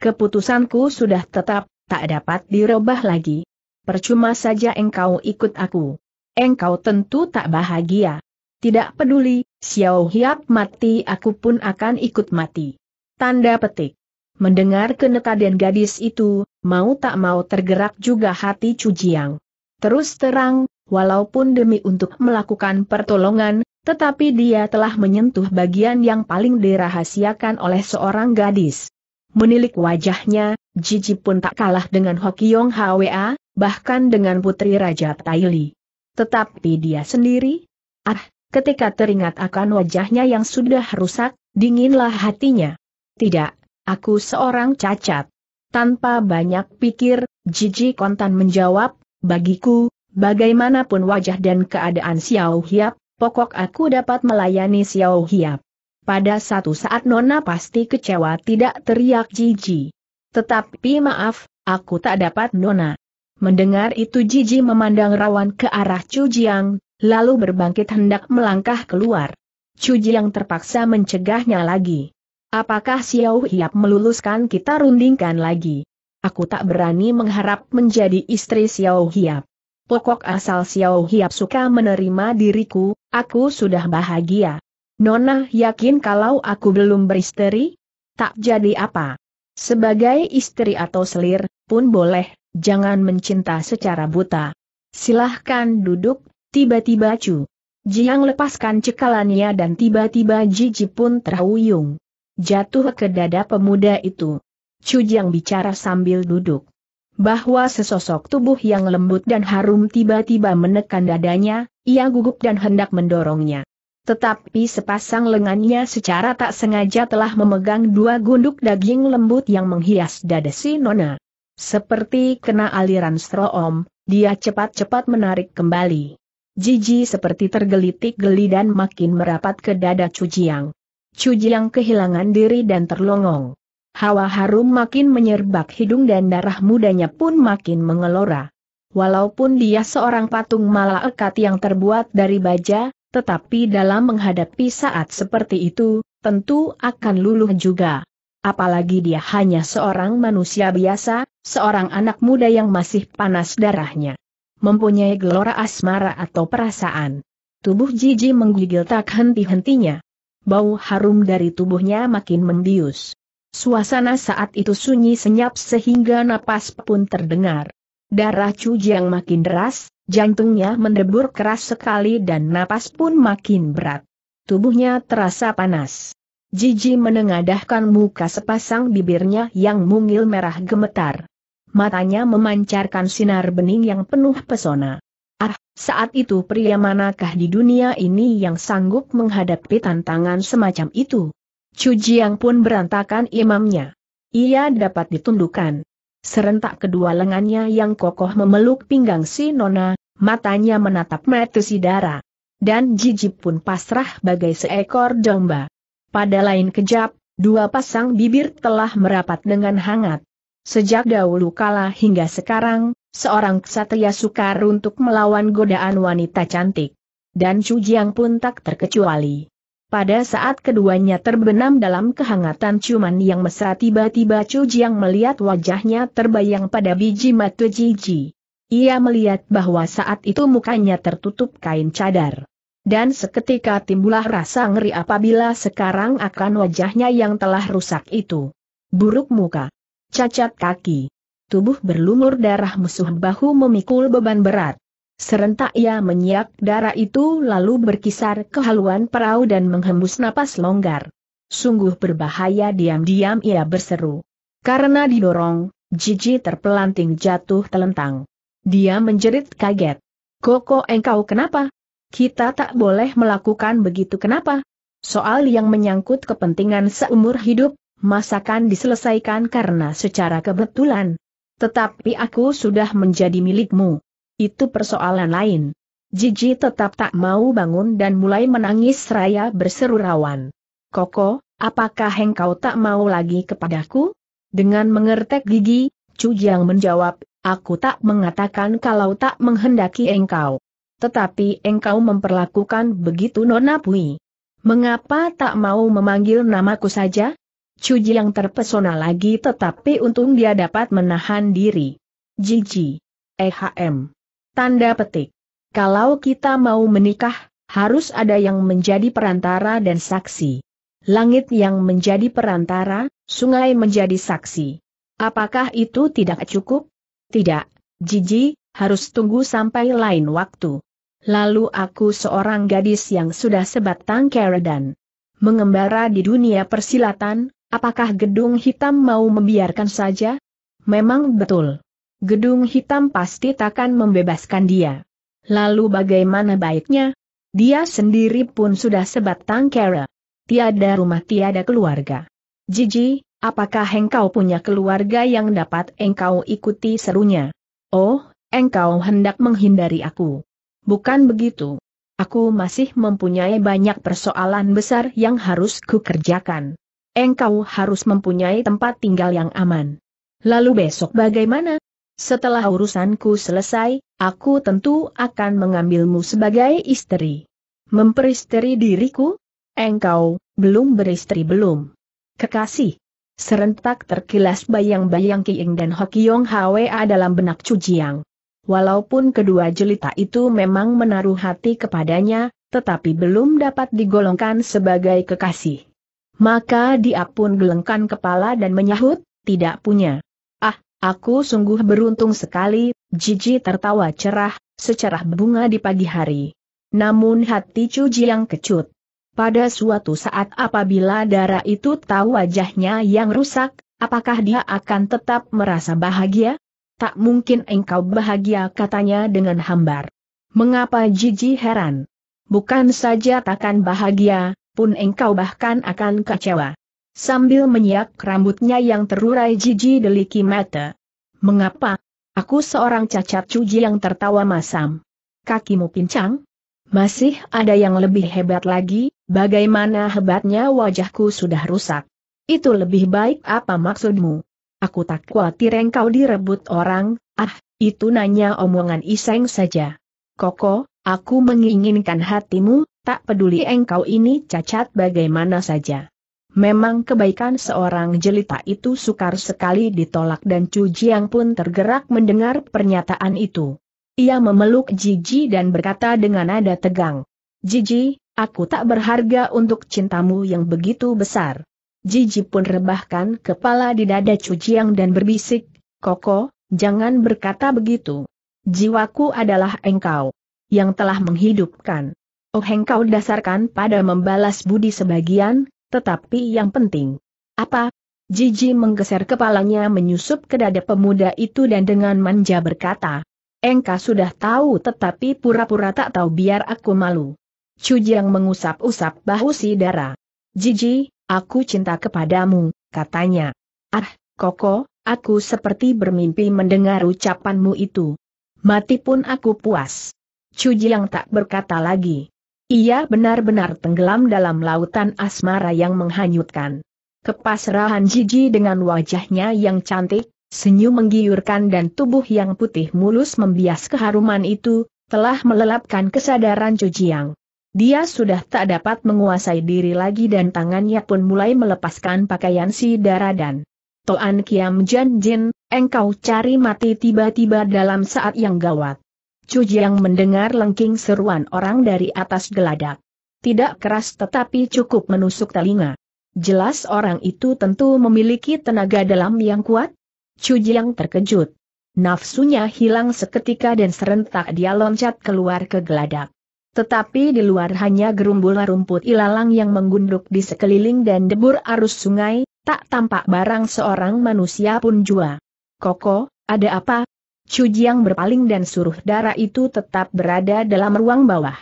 Keputusanku sudah tetap, tak dapat dirubah lagi percuma saja engkau ikut aku. Engkau tentu tak bahagia. Tidak peduli, Xiao Hiap mati aku pun akan ikut mati. Tanda petik. Mendengar kenekaden gadis itu, mau tak mau tergerak juga hati Cujiang. Terus terang, walaupun demi untuk melakukan pertolongan, tetapi dia telah menyentuh bagian yang paling dirahasiakan oleh seorang gadis. Menilik wajahnya, Jiji pun tak kalah dengan Hokiong Hwa, bahkan dengan putri Raja Taili. Tetapi dia sendiri? Ah, ketika teringat akan wajahnya yang sudah rusak, dinginlah hatinya. Tidak, aku seorang cacat. Tanpa banyak pikir, Jiji kontan menjawab, bagiku, bagaimanapun wajah dan keadaan Xiao Hiap, pokok aku dapat melayani Xiao Hiap. Pada satu saat Nona pasti kecewa tidak teriak Jiji. Tetapi maaf, aku tak dapat nona. Mendengar itu Jiji memandang rawan ke arah Chu Jiang, lalu berbangkit hendak melangkah keluar. Chu Jiang terpaksa mencegahnya lagi. Apakah Xiao Hiap meluluskan kita rundingkan lagi? Aku tak berani mengharap menjadi istri Xiao Hiap. Pokok asal Xiao Hiap suka menerima diriku, aku sudah bahagia. Nona yakin kalau aku belum beristeri? Tak jadi apa. Sebagai istri atau selir, pun boleh, jangan mencinta secara buta. Silahkan duduk, tiba-tiba Cu. Jiang lepaskan cekalannya dan tiba-tiba Jiji pun terhuyung. Jatuh ke dada pemuda itu. Cu Jiang bicara sambil duduk. Bahwa sesosok tubuh yang lembut dan harum tiba-tiba menekan dadanya, ia gugup dan hendak mendorongnya. Tetapi sepasang lengannya secara tak sengaja telah memegang dua gunduk daging lembut yang menghias dada si Nona. Seperti kena aliran stroom, dia cepat-cepat menarik kembali. Jiji seperti tergelitik-geli dan makin merapat ke dada Cujiang. Cujiang kehilangan diri dan terlongong. Hawa harum makin menyerbak hidung dan darah mudanya pun makin mengelora. Walaupun dia seorang patung malaikat yang terbuat dari baja, tetapi dalam menghadapi saat seperti itu, tentu akan luluh juga. Apalagi dia hanya seorang manusia biasa, seorang anak muda yang masih panas darahnya. Mempunyai gelora asmara atau perasaan. Tubuh Jiji menggigil tak henti-hentinya. Bau harum dari tubuhnya makin membius. Suasana saat itu sunyi senyap sehingga napas pun terdengar. Darah Jiang makin deras, jantungnya mendebur keras sekali dan napas pun makin berat. Tubuhnya terasa panas. Jiji menengadahkan muka sepasang bibirnya yang mungil merah gemetar. Matanya memancarkan sinar bening yang penuh pesona. Ah, saat itu pria manakah di dunia ini yang sanggup menghadapi tantangan semacam itu? Cujiang pun berantakan imamnya. Ia dapat ditundukkan. Serentak kedua lengannya yang kokoh memeluk pinggang si Nona, matanya menatap mata si Dan jijik pun pasrah bagai seekor domba. Pada lain kejap, dua pasang bibir telah merapat dengan hangat. Sejak dahulu kala hingga sekarang, seorang ksatria sukar untuk melawan godaan wanita cantik. Dan Chu Jiang pun tak terkecuali. Pada saat keduanya terbenam dalam kehangatan ciuman yang mesra tiba-tiba Chu Jiang melihat wajahnya terbayang pada biji mata Jiji. Ia melihat bahwa saat itu mukanya tertutup kain cadar. Dan seketika timbullah rasa ngeri apabila sekarang akan wajahnya yang telah rusak itu. Buruk muka. Cacat kaki. Tubuh berlumur darah musuh bahu memikul beban berat. Serentak ia menyiak darah itu lalu berkisar ke haluan perahu dan menghembus napas longgar. Sungguh berbahaya diam-diam ia berseru. Karena didorong, Jiji terpelanting jatuh telentang. Dia menjerit kaget. Koko engkau kenapa? Kita tak boleh melakukan begitu kenapa? Soal yang menyangkut kepentingan seumur hidup, masakan diselesaikan karena secara kebetulan. Tetapi aku sudah menjadi milikmu. Itu persoalan lain. Jiji tetap tak mau bangun dan mulai menangis seraya berseru rawan. Koko, apakah engkau tak mau lagi kepadaku? Dengan mengertek gigi, Jiang menjawab, aku tak mengatakan kalau tak menghendaki engkau. Tetapi engkau memperlakukan begitu Nona Pui. Mengapa tak mau memanggil namaku saja? Cu Jiang terpesona lagi tetapi untung dia dapat menahan diri. Jiji. EHM. Tanda petik. Kalau kita mau menikah, harus ada yang menjadi perantara dan saksi. Langit yang menjadi perantara, sungai menjadi saksi. Apakah itu tidak cukup? Tidak, Jiji, harus tunggu sampai lain waktu. Lalu aku seorang gadis yang sudah sebatang kera dan mengembara di dunia persilatan, apakah gedung hitam mau membiarkan saja? Memang betul gedung hitam pasti takkan membebaskan dia. Lalu bagaimana baiknya? Dia sendiri pun sudah sebatang kera. Tiada rumah tiada keluarga. Jiji, apakah engkau punya keluarga yang dapat engkau ikuti serunya? Oh, engkau hendak menghindari aku. Bukan begitu. Aku masih mempunyai banyak persoalan besar yang harus kukerjakan. Engkau harus mempunyai tempat tinggal yang aman. Lalu besok bagaimana? Setelah urusanku selesai, aku tentu akan mengambilmu sebagai istri. Memperistri diriku? Engkau, belum beristri belum. Kekasih. Serentak terkilas bayang-bayang Kiing dan Hokiong Hwa dalam benak Cujiang. Walaupun kedua jelita itu memang menaruh hati kepadanya, tetapi belum dapat digolongkan sebagai kekasih. Maka dia pun gelengkan kepala dan menyahut, tidak punya. Aku sungguh beruntung sekali, Jiji tertawa cerah, secerah bunga di pagi hari. Namun hati Cuji yang kecut. Pada suatu saat apabila darah itu tahu wajahnya yang rusak, apakah dia akan tetap merasa bahagia? Tak mungkin engkau bahagia katanya dengan hambar. Mengapa Jiji heran? Bukan saja takkan bahagia, pun engkau bahkan akan kecewa sambil menyiak rambutnya yang terurai jiji deliki mata. Mengapa? Aku seorang cacat cuji yang tertawa masam. Kakimu pincang? Masih ada yang lebih hebat lagi, bagaimana hebatnya wajahku sudah rusak. Itu lebih baik apa maksudmu? Aku tak khawatir engkau direbut orang, ah, itu nanya omongan iseng saja. Koko, aku menginginkan hatimu, tak peduli engkau ini cacat bagaimana saja. Memang kebaikan seorang jelita itu sukar sekali ditolak dan Chu Jiang pun tergerak mendengar pernyataan itu. Ia memeluk Jiji dan berkata dengan nada tegang, Jiji, aku tak berharga untuk cintamu yang begitu besar. Jiji pun rebahkan kepala di dada Chu Jiang dan berbisik, Koko, jangan berkata begitu. Jiwaku adalah engkau yang telah menghidupkan. Oh engkau dasarkan pada membalas budi sebagian, tetapi yang penting. Apa? Jiji menggeser kepalanya menyusup ke dada pemuda itu dan dengan manja berkata. Engka sudah tahu tetapi pura-pura tak tahu biar aku malu. Cujiang mengusap-usap bahu si Dara. Jiji, aku cinta kepadamu, katanya. Ah, Koko, aku seperti bermimpi mendengar ucapanmu itu. Mati pun aku puas. Cujiang tak berkata lagi. Ia benar-benar tenggelam dalam lautan asmara yang menghanyutkan. Kepasrahan Jiji dengan wajahnya yang cantik, senyum menggiurkan dan tubuh yang putih mulus membias keharuman itu, telah melelapkan kesadaran Cujiang. Dia sudah tak dapat menguasai diri lagi dan tangannya pun mulai melepaskan pakaian si Daradan. dan Toan Kiam Jan Jin, engkau cari mati tiba-tiba dalam saat yang gawat. Jiang mendengar lengking seruan orang dari atas geladak. Tidak keras tetapi cukup menusuk telinga. Jelas orang itu tentu memiliki tenaga dalam yang kuat. Jiang terkejut. Nafsunya hilang seketika dan serentak dia loncat keluar ke geladak. Tetapi di luar hanya gerumbul rumput ilalang yang menggunduk di sekeliling dan debur arus sungai, tak tampak barang seorang manusia pun jua. Koko, ada apa? Chu Jiang berpaling dan suruh darah itu tetap berada dalam ruang bawah.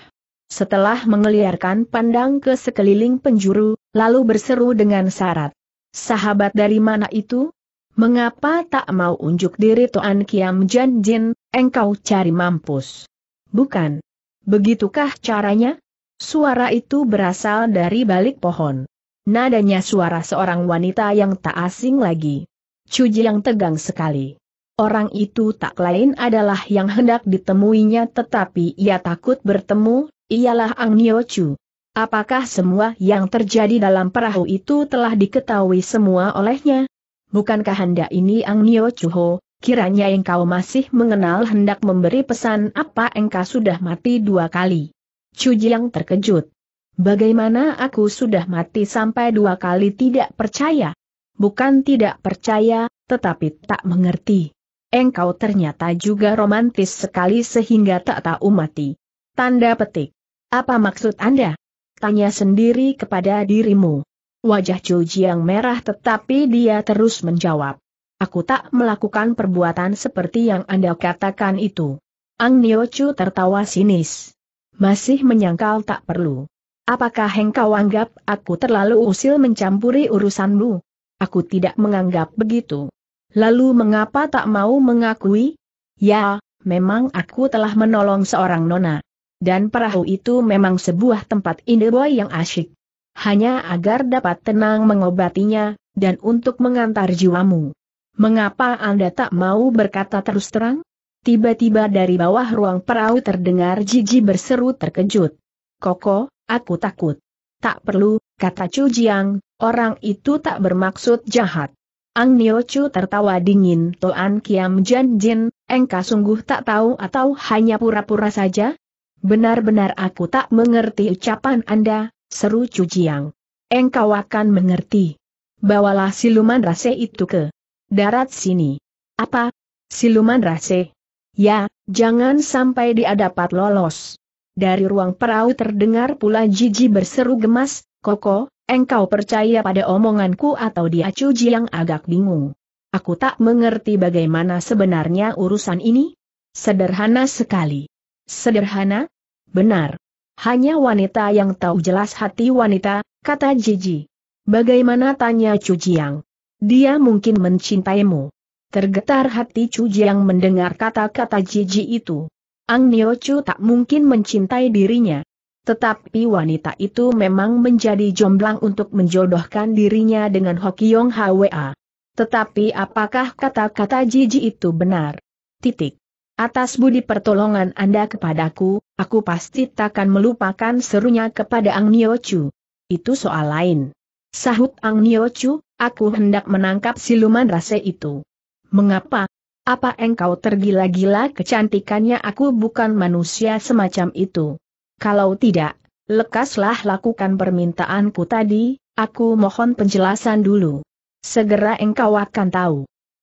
Setelah mengeliarkan pandang ke sekeliling penjuru, lalu berseru dengan syarat. Sahabat dari mana itu? Mengapa tak mau unjuk diri tuan Kiam Jan Jin, engkau cari mampus? Bukan. Begitukah caranya? Suara itu berasal dari balik pohon. Nadanya suara seorang wanita yang tak asing lagi. Chu Jiang tegang sekali. Orang itu tak lain adalah yang hendak ditemuinya tetapi ia takut bertemu, ialah Ang Niochu. Apakah semua yang terjadi dalam perahu itu telah diketahui semua olehnya? Bukankah hendak ini Ang Niochuho? Ho, kiranya engkau masih mengenal hendak memberi pesan apa engkau sudah mati dua kali? Chu Jiang terkejut. Bagaimana aku sudah mati sampai dua kali tidak percaya? Bukan tidak percaya, tetapi tak mengerti engkau ternyata juga romantis sekali sehingga tak tahu mati. Tanda petik. Apa maksud Anda? Tanya sendiri kepada dirimu. Wajah Chu Jiang merah tetapi dia terus menjawab. Aku tak melakukan perbuatan seperti yang Anda katakan itu. Ang Nio Chu tertawa sinis. Masih menyangkal tak perlu. Apakah engkau anggap aku terlalu usil mencampuri urusanmu? Aku tidak menganggap begitu. Lalu mengapa tak mau mengakui? Ya, memang aku telah menolong seorang nona. Dan perahu itu memang sebuah tempat indeboy yang asyik. Hanya agar dapat tenang mengobatinya, dan untuk mengantar jiwamu. Mengapa Anda tak mau berkata terus terang? Tiba-tiba dari bawah ruang perahu terdengar Jiji berseru terkejut. Koko, aku takut. Tak perlu, kata Chu Jiang, orang itu tak bermaksud jahat. Ang Nio Chu tertawa dingin Toan Kiam Jan Jin, engkau sungguh tak tahu atau hanya pura-pura saja? Benar-benar aku tak mengerti ucapan Anda, seru Chu Jiang. Engkau akan mengerti. Bawalah siluman rase itu ke darat sini. Apa? Siluman rase? Ya, jangan sampai dia dapat lolos. Dari ruang perahu terdengar pula Jiji berseru gemas, Koko, Engkau percaya pada omonganku atau dia cuji yang agak bingung. Aku tak mengerti bagaimana sebenarnya urusan ini? Sederhana sekali. Sederhana? Benar. Hanya wanita yang tahu jelas hati wanita, kata Jiji. Bagaimana tanya Cujiang? Dia mungkin mencintaimu. Tergetar hati Cujiang mendengar kata-kata Jiji itu. Ang Nio Chu tak mungkin mencintai dirinya. Tetapi wanita itu memang menjadi jomblang untuk menjodohkan dirinya dengan Hokiong Hwa. Tetapi apakah kata-kata Jiji itu benar? Titik. Atas budi pertolongan Anda kepadaku, aku pasti takkan melupakan serunya kepada Ang Nio Chu. Itu soal lain. Sahut Ang Nio Chu, aku hendak menangkap siluman rase itu. Mengapa? Apa engkau tergila-gila kecantikannya aku bukan manusia semacam itu? Kalau tidak, lekaslah lakukan permintaanku tadi, aku mohon penjelasan dulu. Segera engkau akan tahu.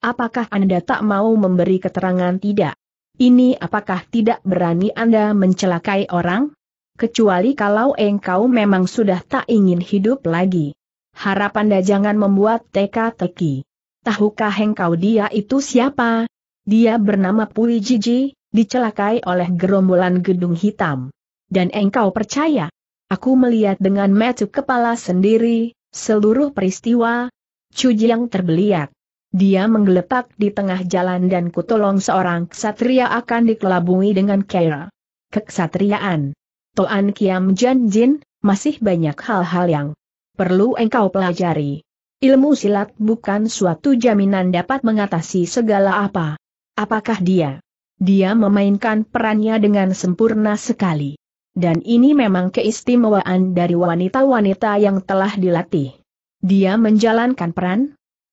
Apakah Anda tak mau memberi keterangan tidak? Ini apakah tidak berani Anda mencelakai orang? Kecuali kalau engkau memang sudah tak ingin hidup lagi. Harap Anda jangan membuat teka-teki. Tahukah engkau dia itu siapa? Dia bernama Pui Jiji, dicelakai oleh gerombolan gedung hitam dan engkau percaya. Aku melihat dengan mata kepala sendiri, seluruh peristiwa, Cuji yang terbeliak. Dia menggelepak di tengah jalan dan kutolong seorang ksatria akan dikelabui dengan kera. Keksatriaan. Toan Kiam Jan Jin, masih banyak hal-hal yang perlu engkau pelajari. Ilmu silat bukan suatu jaminan dapat mengatasi segala apa. Apakah dia? Dia memainkan perannya dengan sempurna sekali. Dan ini memang keistimewaan dari wanita-wanita yang telah dilatih. Dia menjalankan peran.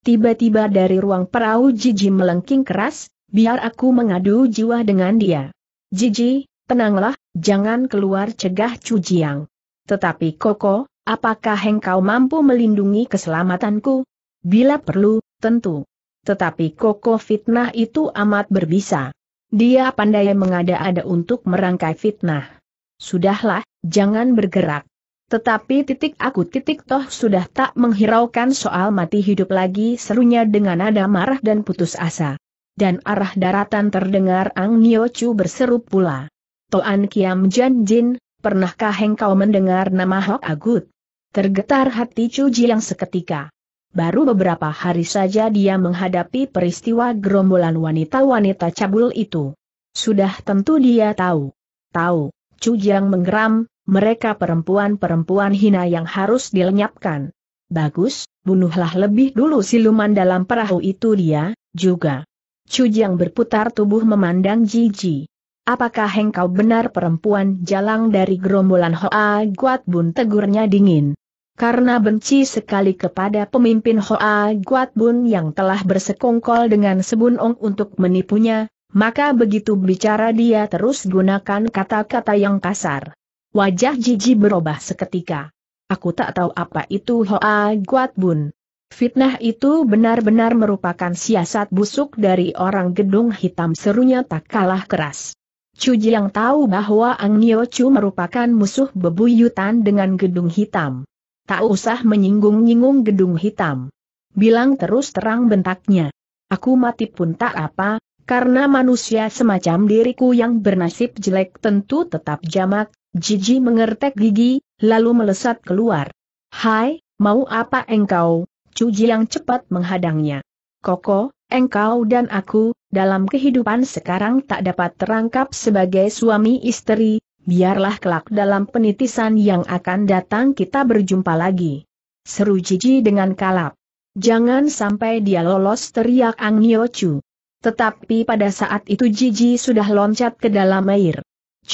Tiba-tiba dari ruang perahu Jiji melengking keras, biar aku mengadu jiwa dengan dia. Jiji, tenanglah, jangan keluar cegah Cujiang. Tetapi Koko, apakah engkau mampu melindungi keselamatanku? Bila perlu, tentu. Tetapi Koko fitnah itu amat berbisa. Dia pandai mengada-ada untuk merangkai fitnah. Sudahlah, jangan bergerak. Tetapi titik aku titik toh sudah tak menghiraukan soal mati hidup lagi serunya dengan nada marah dan putus asa. Dan arah daratan terdengar Ang Nio Chu berseru pula. Toan Kiam Jan Jin, pernahkah engkau mendengar nama Hok Agut? Tergetar hati Chu Ji yang seketika. Baru beberapa hari saja dia menghadapi peristiwa gerombolan wanita-wanita cabul itu. Sudah tentu dia tahu. Tahu. Cujang menggeram, mereka perempuan-perempuan hina yang harus dilenyapkan. Bagus, bunuhlah lebih dulu siluman dalam perahu itu dia, juga. Cujang berputar tubuh memandang Jiji. Apakah engkau benar perempuan jalang dari gerombolan Hoa Guat Bun tegurnya dingin? Karena benci sekali kepada pemimpin Hoa Guat Bun yang telah bersekongkol dengan Sebun Ong untuk menipunya, maka begitu bicara dia terus gunakan kata-kata yang kasar. Wajah Jiji berubah seketika. Aku tak tahu apa itu Hoa Guat Bun. Fitnah itu benar-benar merupakan siasat busuk dari orang gedung hitam serunya tak kalah keras. Cuji yang tahu bahwa Ang Nio Chu merupakan musuh bebuyutan dengan gedung hitam. Tak usah menyinggung-nyinggung gedung hitam. Bilang terus terang bentaknya. Aku mati pun tak apa, karena manusia semacam diriku yang bernasib jelek tentu tetap jamak, Jiji mengertek gigi, lalu melesat keluar. Hai, mau apa engkau? Cuji yang cepat menghadangnya. Koko, engkau dan aku, dalam kehidupan sekarang tak dapat terangkap sebagai suami istri, biarlah kelak dalam penitisan yang akan datang kita berjumpa lagi. Seru Jiji dengan kalap. Jangan sampai dia lolos teriak Ang Nyo Chu. Tetapi pada saat itu Jiji sudah loncat ke dalam air.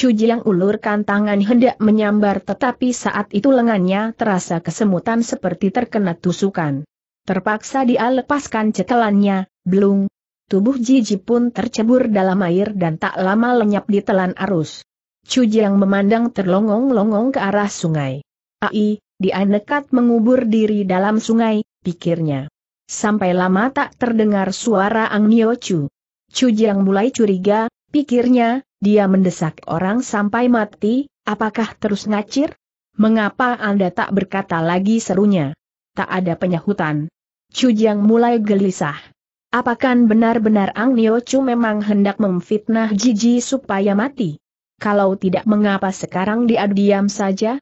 yang ulurkan tangan hendak menyambar tetapi saat itu lengannya terasa kesemutan seperti terkena tusukan. Terpaksa dia lepaskan cekelannya, belum. Tubuh Jiji pun tercebur dalam air dan tak lama lenyap di telan arus. yang memandang terlongong-longong ke arah sungai. Ai, dia nekat mengubur diri dalam sungai, pikirnya sampai lama tak terdengar suara Ang Nio Chu. Chu Jiang mulai curiga, pikirnya, dia mendesak orang sampai mati, apakah terus ngacir? Mengapa Anda tak berkata lagi serunya? Tak ada penyahutan. Chu Jiang mulai gelisah. Apakah benar-benar Ang Nio Chu memang hendak memfitnah Jiji supaya mati? Kalau tidak mengapa sekarang dia diam saja?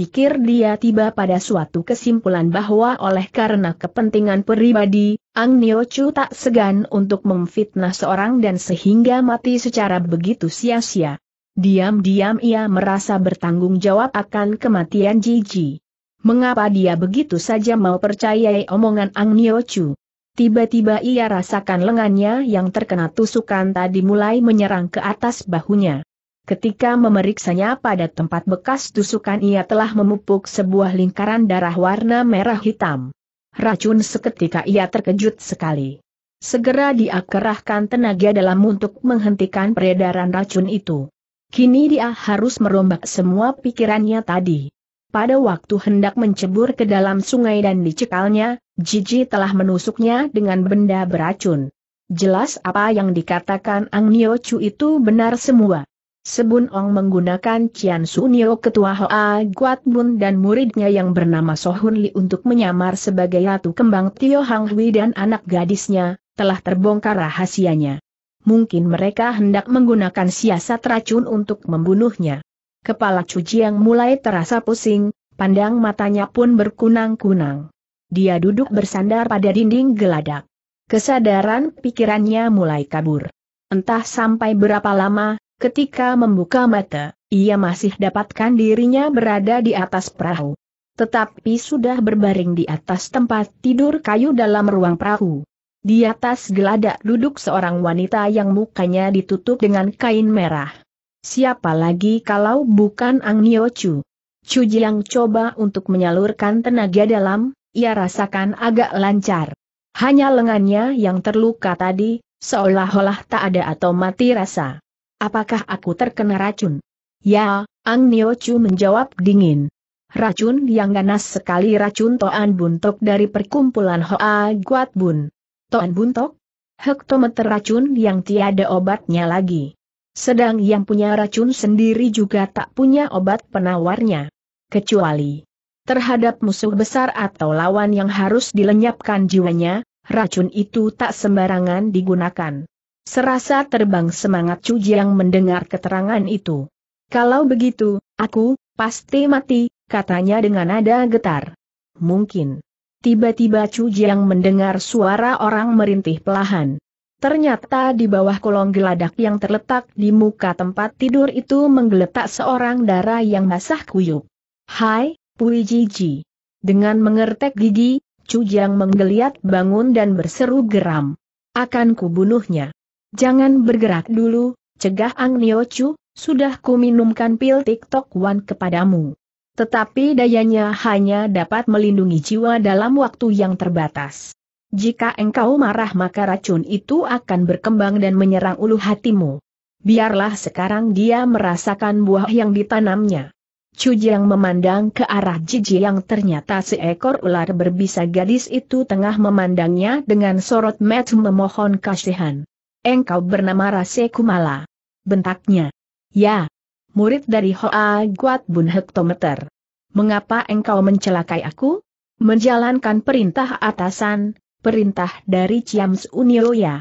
pikir dia tiba pada suatu kesimpulan bahwa oleh karena kepentingan pribadi, Ang Nio Chu tak segan untuk memfitnah seorang dan sehingga mati secara begitu sia-sia. Diam-diam ia merasa bertanggung jawab akan kematian Jiji. Mengapa dia begitu saja mau percayai omongan Ang Nio Chu? Tiba-tiba ia rasakan lengannya yang terkena tusukan tadi mulai menyerang ke atas bahunya. Ketika memeriksanya pada tempat bekas tusukan ia telah memupuk sebuah lingkaran darah warna merah hitam. Racun seketika ia terkejut sekali. Segera dia kerahkan tenaga dalam untuk menghentikan peredaran racun itu. Kini dia harus merombak semua pikirannya tadi. Pada waktu hendak mencebur ke dalam sungai dan dicekalnya, Jiji telah menusuknya dengan benda beracun. Jelas apa yang dikatakan Ang Nio Chu itu benar semua. Sebun Ong menggunakan Cian Sunio ketua Hoa Guat Bun dan muridnya yang bernama Sohun Li untuk menyamar sebagai ratu kembang Tio Hang Hui dan anak gadisnya, telah terbongkar rahasianya. Mungkin mereka hendak menggunakan siasat racun untuk membunuhnya. Kepala Cuci yang mulai terasa pusing, pandang matanya pun berkunang-kunang. Dia duduk bersandar pada dinding geladak. Kesadaran pikirannya mulai kabur. Entah sampai berapa lama, Ketika membuka mata, ia masih dapatkan dirinya berada di atas perahu. Tetapi sudah berbaring di atas tempat tidur kayu dalam ruang perahu. Di atas geladak duduk seorang wanita yang mukanya ditutup dengan kain merah. Siapa lagi kalau bukan Ang Nio Chu? Chu Jiang coba untuk menyalurkan tenaga dalam, ia rasakan agak lancar. Hanya lengannya yang terluka tadi, seolah-olah tak ada atau mati rasa. Apakah aku terkena racun? Ya, Ang Nio Chu menjawab dingin. Racun yang ganas sekali racun Toan Buntok dari perkumpulan Hoa Guat Bun. Toan Buntok? Hektometer racun yang tiada obatnya lagi. Sedang yang punya racun sendiri juga tak punya obat penawarnya. Kecuali terhadap musuh besar atau lawan yang harus dilenyapkan jiwanya, racun itu tak sembarangan digunakan. Serasa terbang semangat Chu Jiang mendengar keterangan itu. Kalau begitu, aku, pasti mati, katanya dengan nada getar. Mungkin. Tiba-tiba Chu Jiang mendengar suara orang merintih pelahan. Ternyata di bawah kolong geladak yang terletak di muka tempat tidur itu menggeletak seorang darah yang basah kuyup. Hai, Pui Jiji. Dengan mengertek gigi, Chu Jiang menggeliat bangun dan berseru geram. Akan kubunuhnya. Jangan bergerak dulu, cegah Ang Nio Chu, sudah ku minumkan pil TikTok Wan kepadamu. Tetapi dayanya hanya dapat melindungi jiwa dalam waktu yang terbatas. Jika engkau marah maka racun itu akan berkembang dan menyerang ulu hatimu. Biarlah sekarang dia merasakan buah yang ditanamnya. Chu Jiang memandang ke arah Jiji yang ternyata seekor ular berbisa gadis itu tengah memandangnya dengan sorot mata memohon kasihan. Engkau bernama Rase Kumala. Bentaknya. Ya. Murid dari Hoa Guat Bun Hektometer. Mengapa engkau mencelakai aku? Menjalankan perintah atasan, perintah dari Ciams Unioya.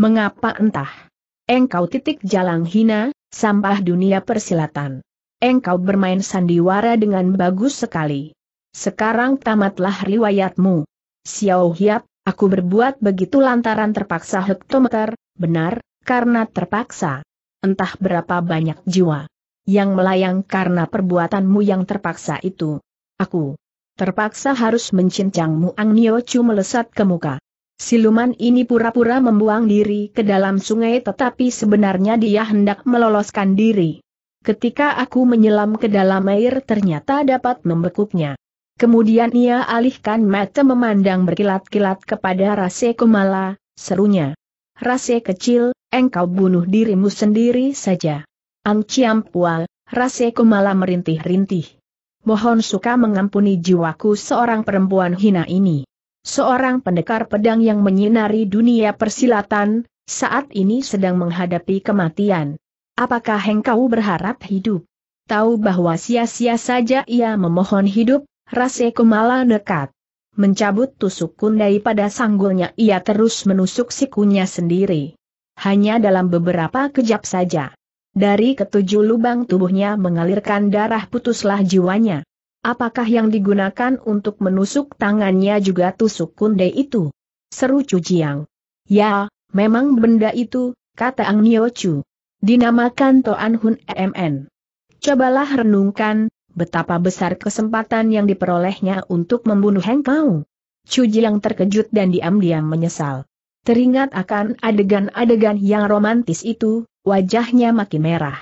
Mengapa entah? Engkau titik jalan hina, sampah dunia persilatan. Engkau bermain sandiwara dengan bagus sekali. Sekarang tamatlah riwayatmu. Xiao Hiap, Aku berbuat begitu lantaran terpaksa hektometer, benar, karena terpaksa. Entah berapa banyak jiwa yang melayang karena perbuatanmu yang terpaksa itu. Aku terpaksa harus mencincangmu Ang Niochu melesat ke muka. Siluman ini pura-pura membuang diri ke dalam sungai tetapi sebenarnya dia hendak meloloskan diri. Ketika aku menyelam ke dalam air ternyata dapat membekuknya. Kemudian ia alihkan mata memandang berkilat-kilat kepada Rase Kumala, serunya. Rase kecil, engkau bunuh dirimu sendiri saja. Ang pual, Rase Kumala merintih-rintih. Mohon suka mengampuni jiwaku seorang perempuan hina ini. Seorang pendekar pedang yang menyinari dunia persilatan, saat ini sedang menghadapi kematian. Apakah engkau berharap hidup? Tahu bahwa sia-sia saja ia memohon hidup, Rase malah dekat. Mencabut tusuk kundai pada sanggulnya ia terus menusuk sikunya sendiri. Hanya dalam beberapa kejap saja. Dari ketujuh lubang tubuhnya mengalirkan darah putuslah jiwanya. Apakah yang digunakan untuk menusuk tangannya juga tusuk kundai itu? Seru Cujiang. Ya, memang benda itu, kata Ang Niochu. Dinamakan Toan Hun MN. Cobalah renungkan, Betapa besar kesempatan yang diperolehnya untuk membunuh Hengkau. Chu yang terkejut dan diam-diam menyesal. Teringat akan adegan-adegan yang romantis itu, wajahnya makin merah.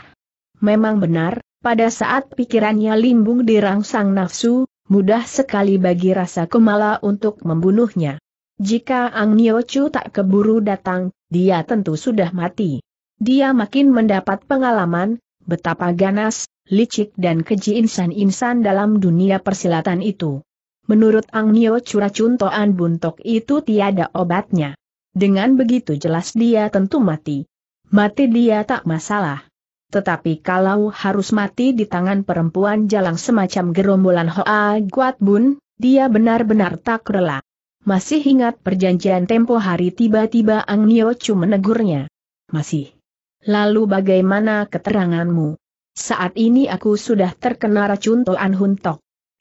Memang benar, pada saat pikirannya limbung dirangsang nafsu, mudah sekali bagi rasa kemala untuk membunuhnya. Jika Ang Nio Chu tak keburu datang, dia tentu sudah mati. Dia makin mendapat pengalaman, betapa ganas, licik dan keji insan-insan dalam dunia persilatan itu. Menurut Ang Nio Curacun Toan Buntok itu tiada obatnya. Dengan begitu jelas dia tentu mati. Mati dia tak masalah. Tetapi kalau harus mati di tangan perempuan jalang semacam gerombolan Hoa Guat Bun, dia benar-benar tak rela. Masih ingat perjanjian tempo hari tiba-tiba Ang Nio Chu menegurnya. Masih. Lalu bagaimana keteranganmu? Saat ini aku sudah terkena racun Toan Hun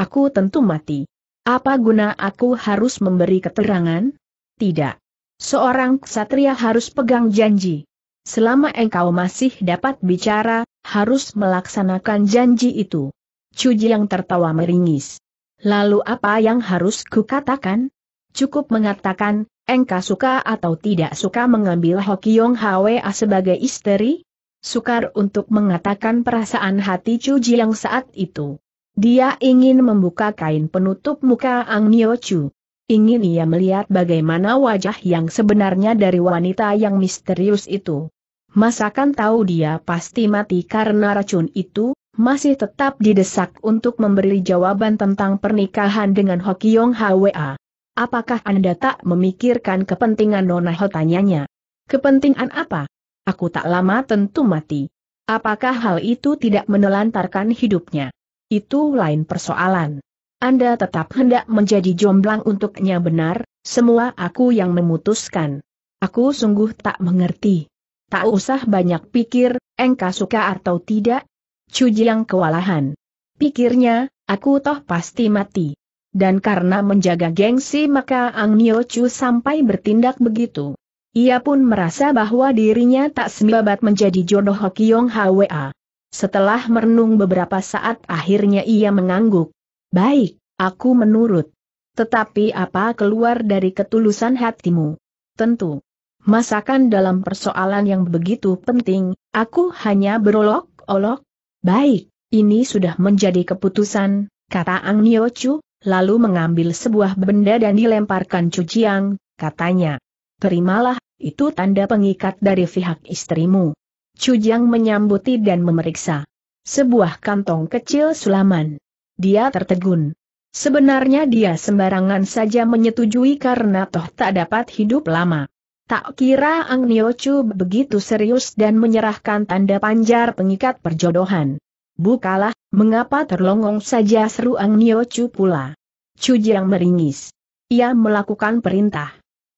Aku tentu mati. Apa guna aku harus memberi keterangan? Tidak. Seorang ksatria harus pegang janji. Selama engkau masih dapat bicara, harus melaksanakan janji itu. Cuji yang tertawa meringis. Lalu apa yang harus kukatakan? Cukup mengatakan, engkau suka atau tidak suka mengambil Hoki Yong Hwa sebagai istri? sukar untuk mengatakan perasaan hati Chu Jiang saat itu. Dia ingin membuka kain penutup muka Ang Nio Chu. Ingin ia melihat bagaimana wajah yang sebenarnya dari wanita yang misterius itu. Masakan tahu dia pasti mati karena racun itu, masih tetap didesak untuk memberi jawaban tentang pernikahan dengan Hokiong Hwa. Apakah Anda tak memikirkan kepentingan Nona Ho tanyanya? Kepentingan apa? aku tak lama tentu mati. Apakah hal itu tidak menelantarkan hidupnya? Itu lain persoalan. Anda tetap hendak menjadi jomblang untuknya benar, semua aku yang memutuskan. Aku sungguh tak mengerti. Tak usah banyak pikir, engkau suka atau tidak? yang kewalahan. Pikirnya, aku toh pasti mati. Dan karena menjaga gengsi maka Ang Nio Chu sampai bertindak begitu. Ia pun merasa bahwa dirinya tak sembabat menjadi jodoh Hokiong Hwa. Setelah merenung beberapa saat akhirnya ia mengangguk. Baik, aku menurut. Tetapi apa keluar dari ketulusan hatimu? Tentu. Masakan dalam persoalan yang begitu penting, aku hanya berolok-olok. Baik, ini sudah menjadi keputusan, kata Ang Nio Chu, lalu mengambil sebuah benda dan dilemparkan cuciang, katanya. Terimalah itu tanda pengikat dari pihak istrimu. Cujang menyambuti dan memeriksa. Sebuah kantong kecil sulaman. Dia tertegun. Sebenarnya dia sembarangan saja menyetujui karena toh tak dapat hidup lama. Tak kira Ang Niochu begitu serius dan menyerahkan tanda panjar pengikat perjodohan. Bukalah, mengapa terlongong saja seru Ang Niochu pula. Cujang meringis. Ia melakukan perintah.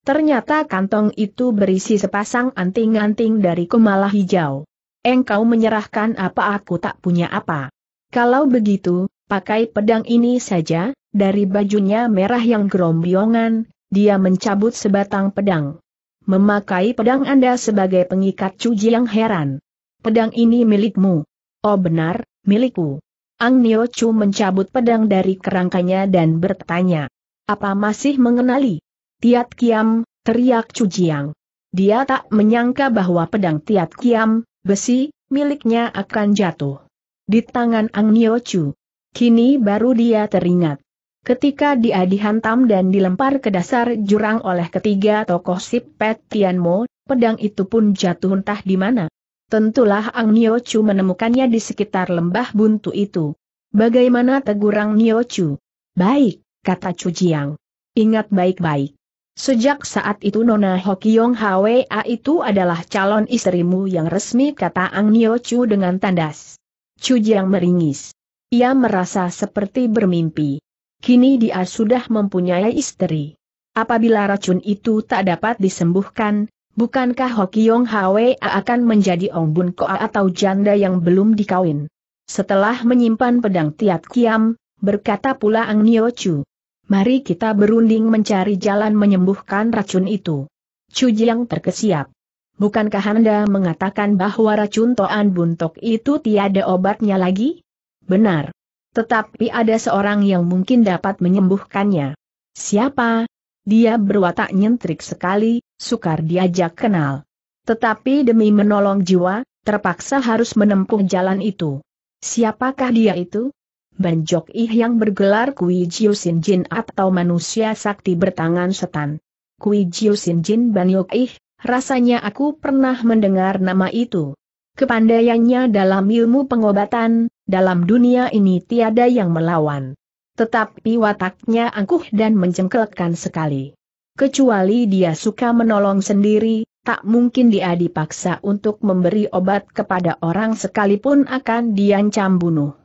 Ternyata kantong itu berisi sepasang anting-anting dari kumala hijau. Engkau menyerahkan apa aku tak punya apa. Kalau begitu, pakai pedang ini saja, dari bajunya merah yang gerombongan, dia mencabut sebatang pedang. Memakai pedang Anda sebagai pengikat cuji yang heran. Pedang ini milikmu. Oh benar, milikku. Ang Nio Chu mencabut pedang dari kerangkanya dan bertanya. Apa masih mengenali? Tiat Kiam, teriak Cujiang. Dia tak menyangka bahwa pedang Tiat Kiam, besi, miliknya akan jatuh. Di tangan Ang Nio Chu. Kini baru dia teringat. Ketika dia dihantam dan dilempar ke dasar jurang oleh ketiga tokoh Tian Tianmo, pedang itu pun jatuh entah di mana. Tentulah Ang Nio Chu menemukannya di sekitar lembah buntu itu. Bagaimana tegurang Nio Chu? Baik, kata Chu Jiang. Ingat baik-baik. Sejak saat itu Nona Hokiong Hwa itu adalah calon istrimu yang resmi kata Ang Nio Chu dengan tandas. Chu Jiang meringis. Ia merasa seperti bermimpi. Kini dia sudah mempunyai istri. Apabila racun itu tak dapat disembuhkan, bukankah Hokiong Hwa akan menjadi Ong Bun Koa atau janda yang belum dikawin? Setelah menyimpan pedang Tiat Kiam, berkata pula Ang Nio Chu. Mari kita berunding mencari jalan menyembuhkan racun itu. Chu Jiang terkesiap. Bukankah Anda mengatakan bahwa racun Toan Buntok itu tiada obatnya lagi? Benar. Tetapi ada seorang yang mungkin dapat menyembuhkannya. Siapa? Dia berwatak nyentrik sekali, sukar diajak kenal. Tetapi demi menolong jiwa, terpaksa harus menempuh jalan itu. Siapakah dia itu? Benjok Ih yang bergelar Kui Jiu Sin Jin atau manusia sakti bertangan setan. Kui Jiu Sin Jin Banyok Ih, rasanya aku pernah mendengar nama itu. Kepandaiannya dalam ilmu pengobatan, dalam dunia ini tiada yang melawan. Tetapi wataknya angkuh dan mencengkelkan sekali. Kecuali dia suka menolong sendiri, tak mungkin dia dipaksa untuk memberi obat kepada orang sekalipun akan diancam bunuh.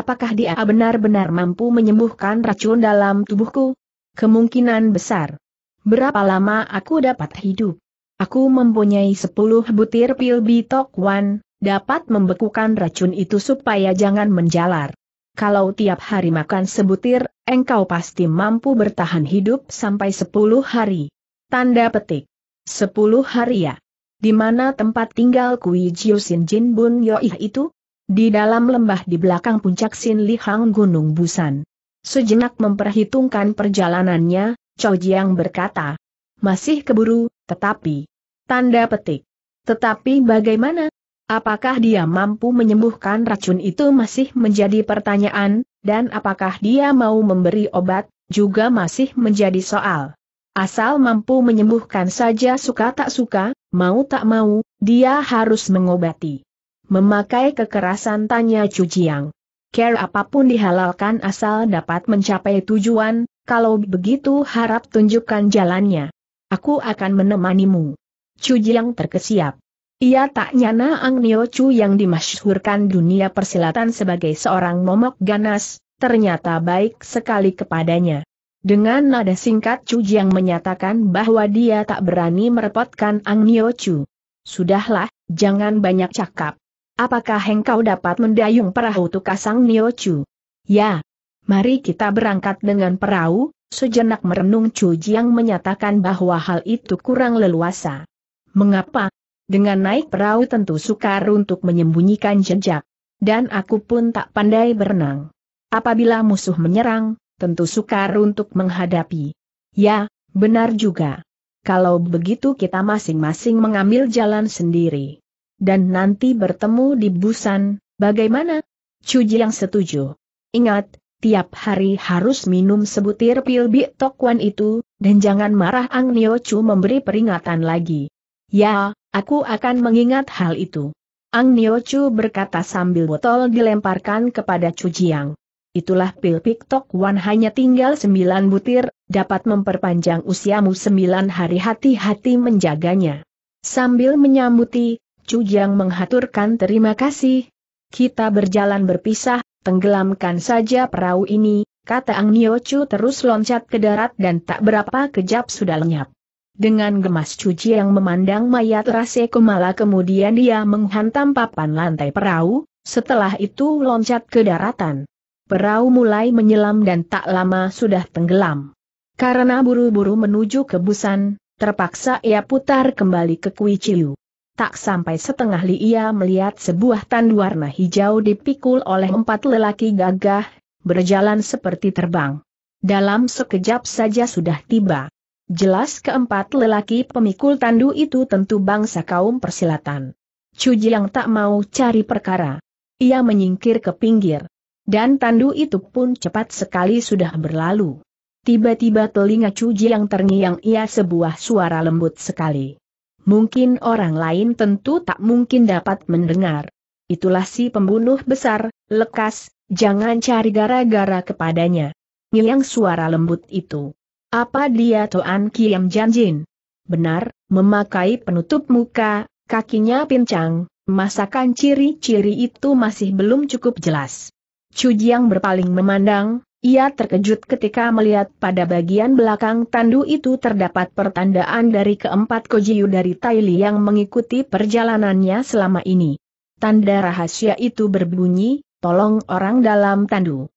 Apakah dia benar-benar mampu menyembuhkan racun dalam tubuhku? Kemungkinan besar. Berapa lama aku dapat hidup? Aku mempunyai sepuluh butir pil One, dapat membekukan racun itu supaya jangan menjalar. Kalau tiap hari makan sebutir, engkau pasti mampu bertahan hidup sampai sepuluh hari. Tanda petik. Sepuluh hari ya. Di mana tempat tinggal Kui Sin Jin Bun Yoih itu? Di dalam lembah di belakang puncak Sin Lihang Gunung Busan. Sejenak memperhitungkan perjalanannya, Chow Jiang berkata. Masih keburu, tetapi... Tanda petik. Tetapi bagaimana? Apakah dia mampu menyembuhkan racun itu masih menjadi pertanyaan, dan apakah dia mau memberi obat, juga masih menjadi soal. Asal mampu menyembuhkan saja suka tak suka, mau tak mau, dia harus mengobati. Memakai kekerasan tanya Cujiang. Care apapun dihalalkan asal dapat mencapai tujuan, kalau begitu harap tunjukkan jalannya. Aku akan menemanimu. Cujiang terkesiap. Ia tak nyana Ang Nio Chu yang dimasyhurkan dunia persilatan sebagai seorang momok ganas, ternyata baik sekali kepadanya. Dengan nada singkat Chu Jiang menyatakan bahwa dia tak berani merepotkan Ang Nio Chu. Sudahlah, jangan banyak cakap. Apakah engkau dapat mendayung perahu tukasang Niochu? Ya. Mari kita berangkat dengan perahu, sejenak merenung Chu Jiang menyatakan bahwa hal itu kurang leluasa. Mengapa? Dengan naik perahu tentu sukar untuk menyembunyikan jejak. Dan aku pun tak pandai berenang. Apabila musuh menyerang, tentu sukar untuk menghadapi. Ya, benar juga. Kalau begitu kita masing-masing mengambil jalan sendiri dan nanti bertemu di Busan, bagaimana? Cuji yang setuju. Ingat, tiap hari harus minum sebutir pil Bik Tokwan itu, dan jangan marah Ang Nio Chu memberi peringatan lagi. Ya, aku akan mengingat hal itu. Ang Nio Chu berkata sambil botol dilemparkan kepada Chu Jiang. Itulah pil Tok Wan hanya tinggal sembilan butir, dapat memperpanjang usiamu sembilan hari hati-hati menjaganya. Sambil menyambuti, yang menghaturkan terima kasih. Kita berjalan berpisah, tenggelamkan saja perahu ini, kata Ang Nio Chu terus loncat ke darat dan tak berapa kejap sudah lenyap. Dengan gemas cuci yang memandang mayat Rase Kumala kemudian dia menghantam papan lantai perahu, setelah itu loncat ke daratan. Perahu mulai menyelam dan tak lama sudah tenggelam. Karena buru-buru menuju ke Busan, terpaksa ia putar kembali ke Kuiciu tak sampai setengah li ia melihat sebuah tandu warna hijau dipikul oleh empat lelaki gagah, berjalan seperti terbang. Dalam sekejap saja sudah tiba. Jelas keempat lelaki pemikul tandu itu tentu bangsa kaum persilatan. Cuji yang tak mau cari perkara. Ia menyingkir ke pinggir. Dan tandu itu pun cepat sekali sudah berlalu. Tiba-tiba telinga Cuji yang terngiang ia sebuah suara lembut sekali mungkin orang lain tentu tak mungkin dapat mendengar. Itulah si pembunuh besar, lekas, jangan cari gara-gara kepadanya. Ngilang suara lembut itu. Apa dia Toan Kiam Janjin? Benar, memakai penutup muka, kakinya pincang, masakan ciri-ciri itu masih belum cukup jelas. Cujiang berpaling memandang, ia terkejut ketika melihat pada bagian belakang tandu itu terdapat pertandaan dari keempat Kojiu dari Taili yang mengikuti perjalanannya selama ini. Tanda rahasia itu berbunyi, tolong orang dalam tandu.